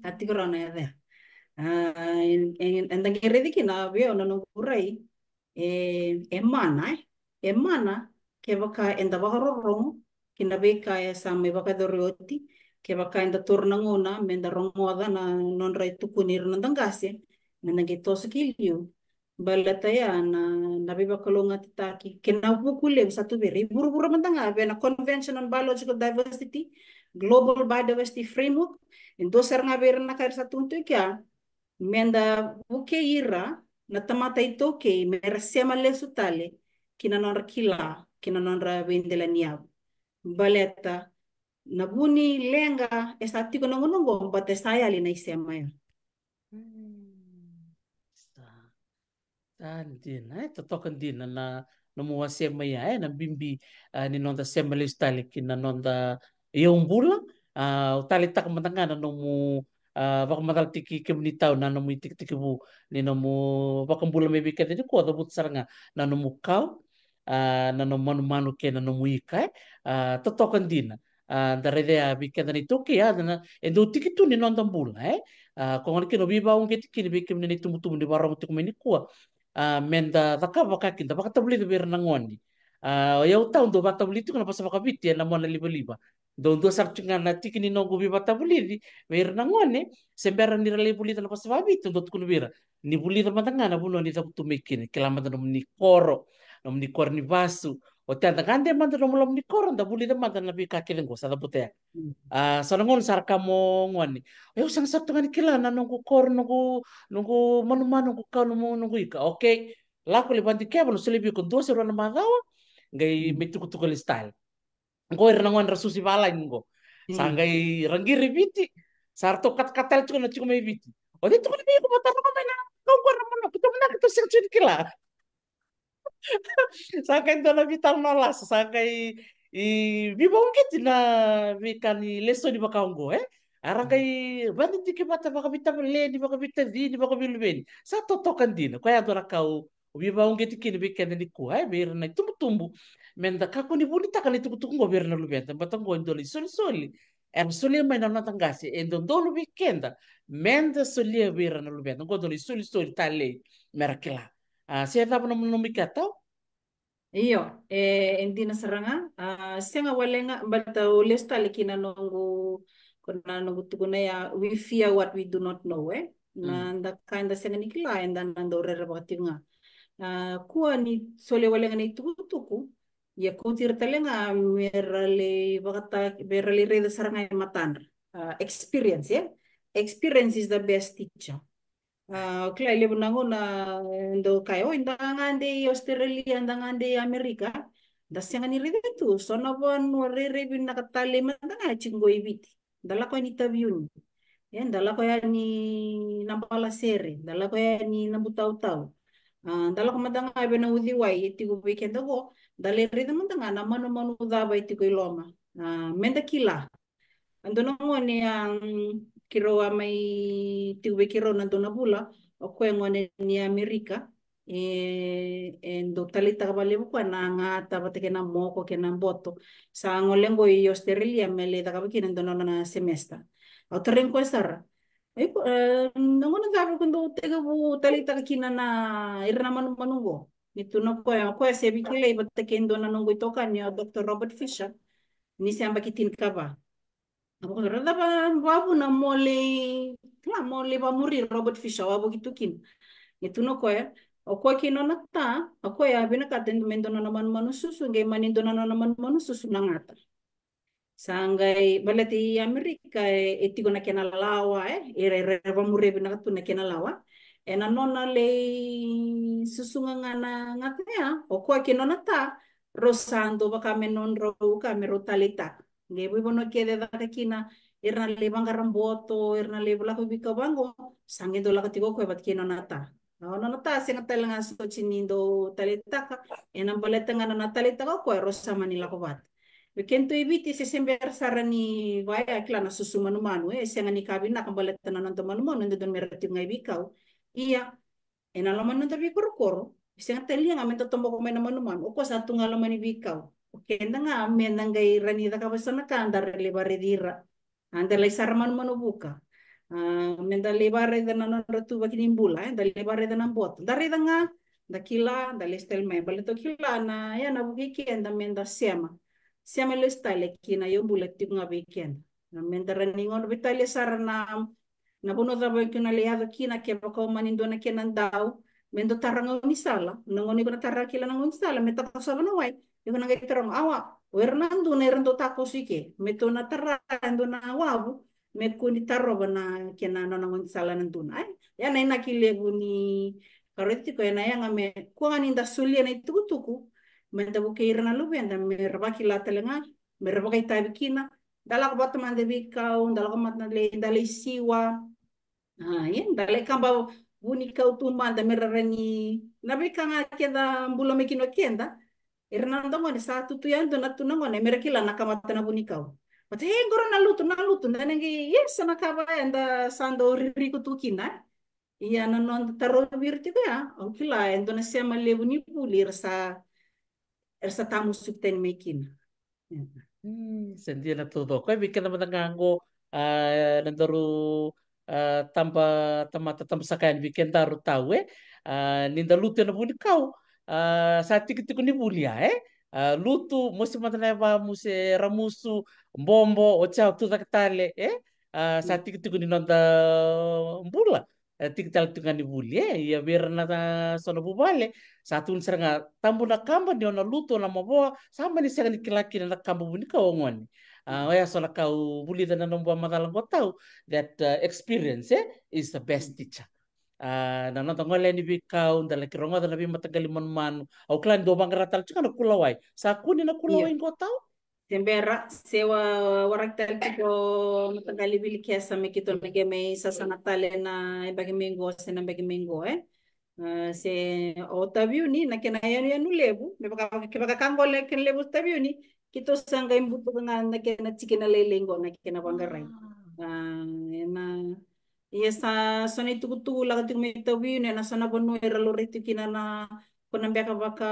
A tigro na yada ya. Hmm. Ah, en en dan geredi ki na veo na no e e mana eh? e mana ke baka enda baka rorongo kina beka esa me baka doroti kevakainda tornangona menda rongoda na nonrai tukunir na dangasi na nagito sa kiliu balataya na nabibakalonga titaki kinapukule sa tubiri burubura mandanga ah, na convention on biological diversity global biodiversity framework indosar nga bera na kair sa tuntu kya ah, menda buke ira na tamata ito ke merasema lesu tale kinanonra kila vendela wendelaniab baleta nabuni lenga esati kunongonongo mbate saya linaisema ya hmm. din ay eh, totokan din na na namuwa sema ya ay eh, nambimbi uh, ah, ni nonda sema le stali kina nonda yung bula uh, ah, utali tak na nomu uh, ah, wak matal tiki kemni na nomu tiki tiki bu ni nomu wak bula mebi kete ni kuwa dabut saranga na nomu kau uh, na nomu manu manu ke na nomu ikai uh, eh. totokan din na Ah, darede bikin ni toke ya ah, dana endo tiki tu ni nonton bola eh kongon kino biba un kiti kini bikim ni tumu tumu ni barong tuku meni kua menda taka baka kinta baka tabli tu ber nangoni ya utau do baka tabli tu kenapa sama kabit ya namon liba liba untuk do sarcingan na tiki ni nongo biba tabli di ber nangoni sembera ni rali buli tanpa sama kabit do tukun bira ni buli tanpa tengah na bulo ni tapu tu mekin kelamatan ni koro ni kor ni basu otiantaka ande mante no mula munikoro nda bulida mante na bika kilingo sa daputea ah so ngon sarka mo ni. ayo sang sabtu ngani kila na nongko kor nunggu nunggu manu manu nunggu kanu nongko nongko ika Oke, lako le banti kebo nongso lebi ko dosi rona madawa ngai kutu kali style ngo nongon rasu si bala Sa ngai rangi ribiti sarto kat katel tukuna tukuma ibiti odi tukuna bi ko matar ko nongko ko ko ramana kutumna kutusir kila sakai dona vital tá no laso sakai i viva un kiti na vikani leso di bakaungo eh Arakai vani tiki mata vakavita leni vakavita vini vakaviluveni sa totokan dina koe adora kau viva un kiti kini vikene ni kua eh é? vera na tumbu tumbu menda kako ni buni takali tuku tuku ngo vera na luventa batango ndoli soli soli era solia mai na natangasi e dondolo vikenda menda solia vera na luventa ngo ndoli soli soli talei tá merakela Así ah, es la pronomica Iyo, eh, entina na saranga. Uh, ah, siya nga wala nga, bata ulis taliki na nungu, kuna ya, we fear ya what we do not know, eh. Mm. Na mm. da kanda siya nga nikila, ah, and da kua ni nga. Uh, kuwa ni sole wala nga nitukutuku, ya kutir talenga merale bakata merali reda saranga ya matan. Uh, experience, eh. Experience is the best teacher. Ah, claro, lebo nango na ndo kayo, inda nga ndi Australia, inda nga ndi Amerika, dasya nga ni ridetu, so na bon wari review na katali manda nga chingo ibiti, dala ko ni tabiun, yan, dala ko yan ni nambala sere, dala ko yan ni nambutaw-taw, Uh, dala ko madanga abe na udiway iti ko weekend ako dala rida madanga na manu manu daba iti ko iloma uh, menda kila ando na mo ni ang kiroa mai tiwe kiro na dona bula o koe ngone ni Amerika e e ndo talita ka vale kwa na ngata bateke na moko ke boto sa ngolengo i Australia mele da ka bikina dona na semesta o terren ko sara e nango e, na ka kundo tega bu talita ka kina na irna manu manungo mituno koe koe se bikile bateke dona nungo itoka ni Dr. Robert Fisher ni samba kitin kaba Apakah rada babu na mole, la mole ba muri Robert Fisher wabu gitu kin. Itu no koe, o koe kino na ta, o koe abe na katen mendona na man manususu, ngai manindona na man susu na ngata. Sangai balati Amerika e etigo na kena lawa e, e re re ba muri e na katu na kena lawa. E na nona le susu ngana ngata ya, o kino na ta, rosando baka menon rau ka merotalitaka. lebu no kede da kina irna lebang garamboto irna lebu la kubi kabango sangindo la katigo ko bat kino nata no no nata singa talenga so chinindo talitaka enam baletanga na talitaka ko rosa manila ko bat Bekento ibiti si sember sarani vaya klana susumanu-manu eh senga ni kabin na kambalatan na nanto manu-manu ndo merati ngai bikau iya enalaman nanto bikur-kur e senga telia ngamen to tombo ko menu-manu o ko satu ngalaman ibikaw kendanga menanga irani daka basana ka andar lebare dira andar lai sarman manubuka ah, menda lebare dana naratu bakini bula enda eh, lebare dana bot dari danga da kila da lestel me bale to kila na ya na buki kenda menda sema sema lestal kina yo bula tinga beken na menda rani ngon betale sarana na bono da bakuna leado kina ke bako manindona kenan dau mendo taranga unisala nangoni kona tarra kila nangoni sala meta na wai yuhunanga rong awa wernandu nerentu takusike metuna tarandu na wabu mekuni taroba na kena nonangon salanantuna ai yana ina kileguni karetiko yana yanga me kuangan inda sulia na itukutuku menda buke irana lube anda merbaki latelenga merbaki tabikina dalak bat mande bikau dalak mat ah, na le dalai siwa ah bunikau tumba anda merarani nabikanga kenda mbulo mekino kenda Hernando ne sa tutu yan na tuna ngone merekila nakamata na bunikau. Mata he goro na lutu na lutu na nengi yes na kaba anda ya, sando ririku tukina. Iya na non taro birti ya. Okila Indonesia malebu ni puli rasa rasa tamu sukten mekin. Hmm, sendi na tudo. Kaya bikin na ang na uh, nandaru uh, tamba tamata bikin daru tawe ninda nindalutu na bunikau. Eh, sati kita kundi bulia eh. eh lutu musi matanai ba musi ramusu bombo ocha tu tak tale eh uh, eh, hmm. sati kita kundi nonta bula, uh, tik tal tu kundi bulia eh? ya biar nata sono bubale satu unsernga tambu nak kamba ni ona lutu ona mbawa sama ni sekarang kilaki nak kamba buni kau ngoni Uh, ah, hmm. ya sona kau buli dan nombor madalang kau tahu that uh, experience eh, is the best teacher. Ah, nana tongo leni bi kau ki kirongo dala bi gali man man au klan do bang ratal chika na kulawai sa kuni na kulawai iya. ngo tau tembera sewa waraktal mata gali bi likiasa me kito mei sa sa sanatale na e bagi mengo se na bagi mengo eh ah, se o tabiu ni na kena yanu yanu lebu me baka ke baka kango le ken lebu tabiu ni kito sanga ngan na kena chikina lelengo na kena ah, ah e na esa sona ituku tu la katika meta wina na sona bono era loreti kina na kona beka baka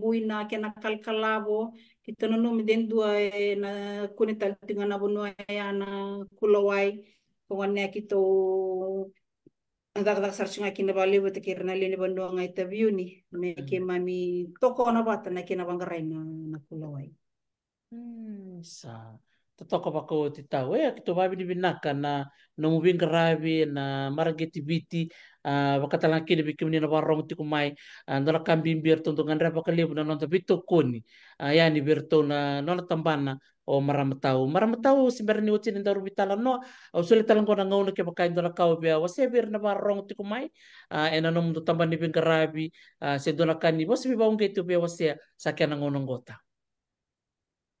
buina kena kalkalabo kita nono miden dua na kone tal tinga na bono ya na kulawai kongane kita dak dak sarchinga kina bali bote kira na lele bono ngai tabiu ni me ke mami toko na bata na kina bangarai na na kulawai Hmm, sa totoka bako titau ea kito babi ni binaka na no moving rabi na marageti biti bakatala kini bikin ni na barong tiku mai ndora kambim bir tuntungan ra bakali na nonta bito koni ya ni birto na nona tambana o maramatau maramatau simber ni utin ndar bitala no au sule talang na ngauna ke kau bea wase bir na barong tiku mai ena nomu mndo tambani bingarabi se ndora kani bos bi baung ke tu bia wase sakena ngota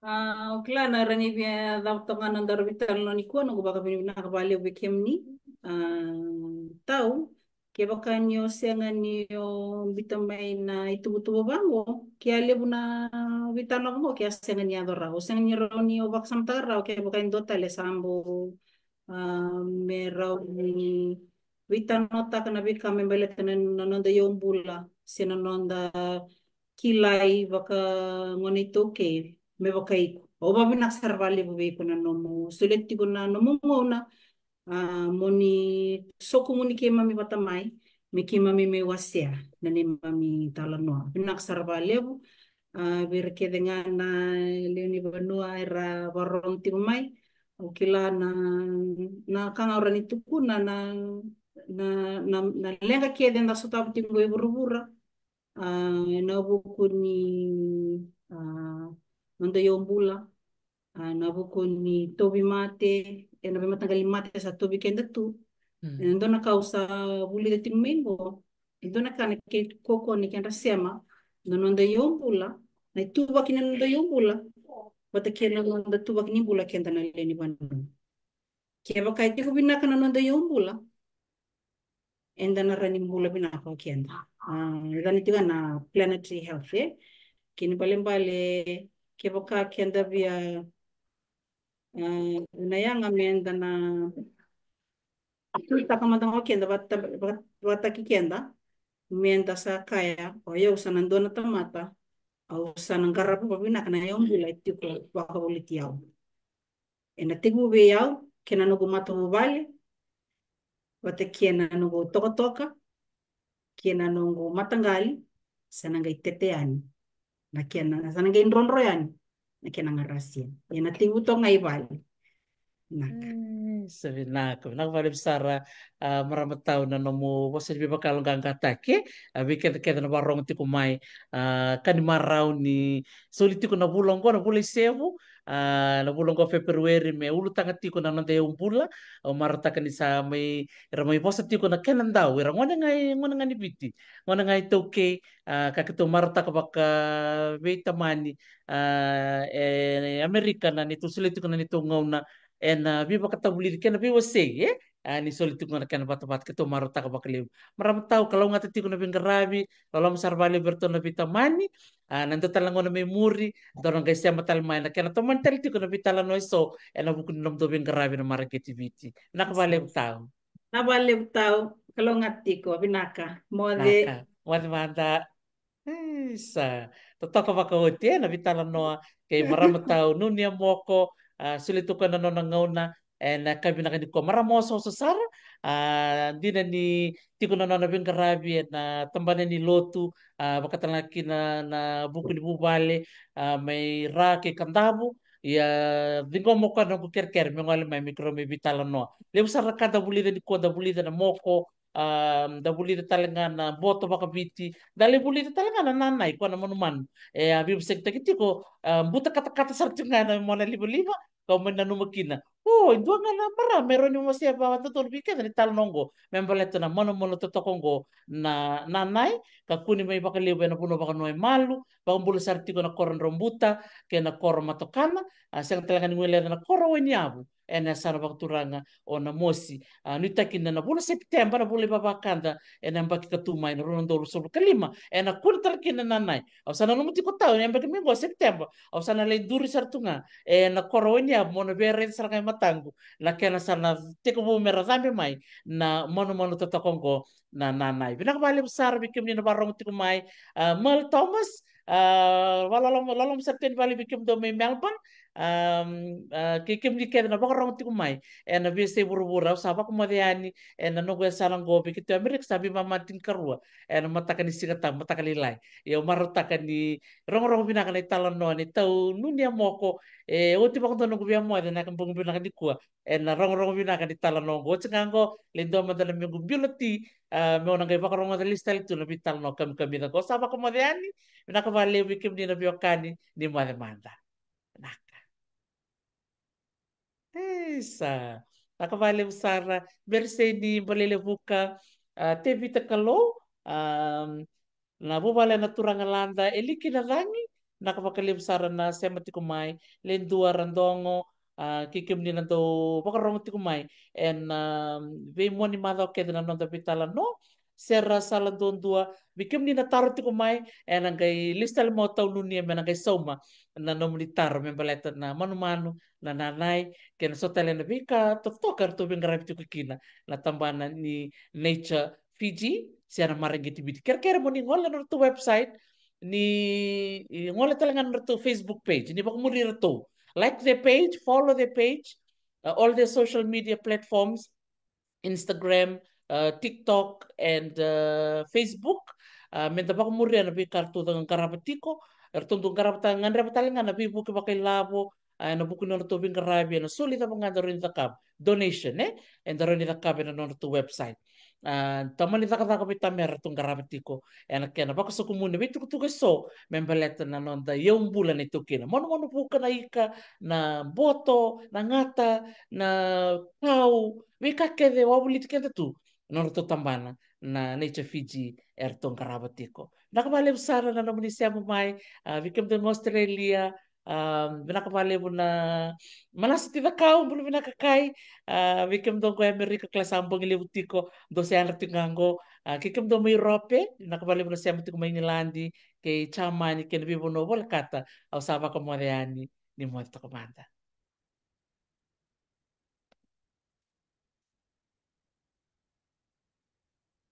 Ah, Claro, rani bia dautonga non darbitar non ikua no gubaka bini na kemni. Ah, tau ke baka nio senga nio bitamai na itubutubo bango ke ale buna bitano mo ke senga ni adora o senga ni roni o bak samtara o ke baka indota le sambo ah, me rau ni bitano tak na bika me bele tenen nononda yombula sino nonda kilai baka ngoni toke mevokei o babi nak servali babi ko na nomo sulit ko na nomo na uh, moni so komunike mami watamai miki mami me wasia na ni mami talanoa nak servali bu uh, birke dengan na leoni banua era barong mai o na na kanga ora tuku na na na na, na lenga kede na sotap tingo e burubura uh, na buku ni uh, Manda yung bula. Uh, ah, ni Toby Mate, eh, nabi matanggal mate sa Toby kenda tu. Mm. Nandoon eh, na kausa buli dati mimbo. Nandoon na kana ke koko ni kenda sema, nandoon yung bula. Na itubak ni nandoon yung bula. Bata kena nandoon tubak ni bula kenda na leni banu. Kaya bakit ko binaka nandoon yung bula? endana running mula binako kienda. Uh, ah, ganito na planetary health eh. Kini pale mbale Kebuka kenda vya uh, eh, yang menda na taka madango kenda wata, wata kikenda menda sa kaya o yo na tamata au sanangarapu pabina kana yo mbula itiko waka ulit yao. Ena tigu be yao kena nugu matu vale wata kena nugu toka toka kena nugu matangali sanangay teteani. na sana ngai nronro yani nakiana ngarasia yana tiuto ngai vale nak hmm, na nak vale besar ah, meramat tahu na nomo wasa jibe bakal ngang katake abi ah, kete kete na barong tiku mai ah, kan marau ni solitiku na bulong ko na bulai sewu Uh, na bulan ko February me ulu tanga tiko na nande um pula o marta kan isa may ramay posa tiko na kenan daw era ngona ngai eh, ngona ngani biti ngona ngai toke uh, ah, ka kito marta ka baka veita mani uh, ah, eh, Amerika na ni tusulit ko na ni tungau na en uh, biba kata bulir kena biwa sei eh ani ah, sol itu kan tempat-tempat ketu maruta kapaklim maram tahu kalau nggak titik nabi ngerabi kalau misal bali berton nabi tamani ah, nanti talang ngono memori dorong ke matal mai na karena teman mantel tiku nabi talan so enak eh, buku nom tobi ngerabi nama marketivity nak bali tahu nak bali tahu kalau ngati tiku binaka mode mode manta Isa, tetap apa kau dia nabi talan noa kayak maram tahu nunia moko ah, sulit tuh kan ngau ngauna na kabina kadi ko mara mo so so sar uh, ah, dina ni tiko na na bin karabi na ah, tambane ni lotu uh, ah, bakatana kina na buku ni bubale uh, may rake kandabu ya dingo moko na kuker ker may ngal may mikro me vitala no le usar ka da bulida ni ko da bulida na moko um, da bulida talaga na boto baka biti da le bulida talaga na nanay ko na monuman e eh, abi bisek takiti ko um, buta kata kata tinga na mo na libo libo kau menanu makina Oh, dua nga na para. Meron mo masaya pa matutulog ka. Dali talong ko. Member leto na mono mono totokong ko na nanay. Kakuni may bakaliwa na puno baka nuay malu. Bakang bulo sa artiko na koron rombuta. Kaya na koron matokana. Asang ah, talaga ni Wilera na koron wenyabu. e na Saravakaturanga o na Mosi. Uh, ah, nui na bula septemba na bula Babakanda e na mbaki katuma e na Runandoro Sulu Kalima e na kuri tarakina nanai. Au sana no mutiko tau e mbaki mingo September. Au sana lei duri sartunga e na koro a mona bere e sarakai matangu. La kena sana teko bu mera mai na mono mono tata kongo na nanai. Bina kabale besar bikim na barong mai. Uh, ah, Mel Thomas, Uh, ah, walalom walalom september bali bikim do me Melbourne Eh, ke di kede na baka ti tiku mai ena biasa se buru buru sa baka ena no gwe salang go be kitu amerik sabi mama tin karua ena matakan ni singata mataka ni lai di, marotaka ni rong rong bina kana talan no ni tau nunia moko e o ti baka tono gubia mo ena kan bungu bina di kua ena rong rong bina kana talan no go tsingango lendo madana mi gubilati me ona ngai baka rong li stal tu na bital no kam kam bina go sa baka mo bina ka vale bi kem na ni mada manda nak Esa. Akavale usara eh, bersedi balele buka uh, tevi takalo um, na bobale na turanga landa eliki eh, na rangi nakavakale usara na sema tikumai len dua randongo uh, kikim ni nando vakarongo tikumai en um, ve moni mada okede na nonda vitala no serra sala don dua vikim ni na taro tikumai en angai listal mo tau lunia angai sauma na nomlitar me balet na manu-manu na nanai ken so talen na ka to to ben garap tuku kina na tambana ni nature Fiji siana marengi tibi ker-ker mo ni ngol na website ni ngol ngan na Facebook page ni bak mo ni like the page follow the page uh, all the social media platforms Instagram uh, TikTok and uh, Facebook uh, menta bak mo ri na dengan karabatiko Er tuntun karapta ngan reptal ngan ah, na pibuki bakay labo na buku non tubing karabi na sulit ang mga daron takap donation eh and daron ah, takap na non tu website taman ita kata kapit tamer tung karabi tiko and kena na suku sa kumuna bitu kutuga so membaleta na non da yung bulan ito kina mono mono buka na ika na boto na ngata na kau wika kede wabulit kede tu non tu tambana na Nature Fiji ertong karabatiko. Nakabale sana na naman siya mo may uh, Vikram de Australia um, binakabale mo na malas ti vakaw mo binakakai uh, ah, Vikram do ko Amerika klasambong ilibutiko do sa anak tingango uh, ah, kikam do may Europe eh. nakabale mo na siya mo ti kumay kay chamani kay nabibo no wala kata au saba ko mo ni mo ta komanda.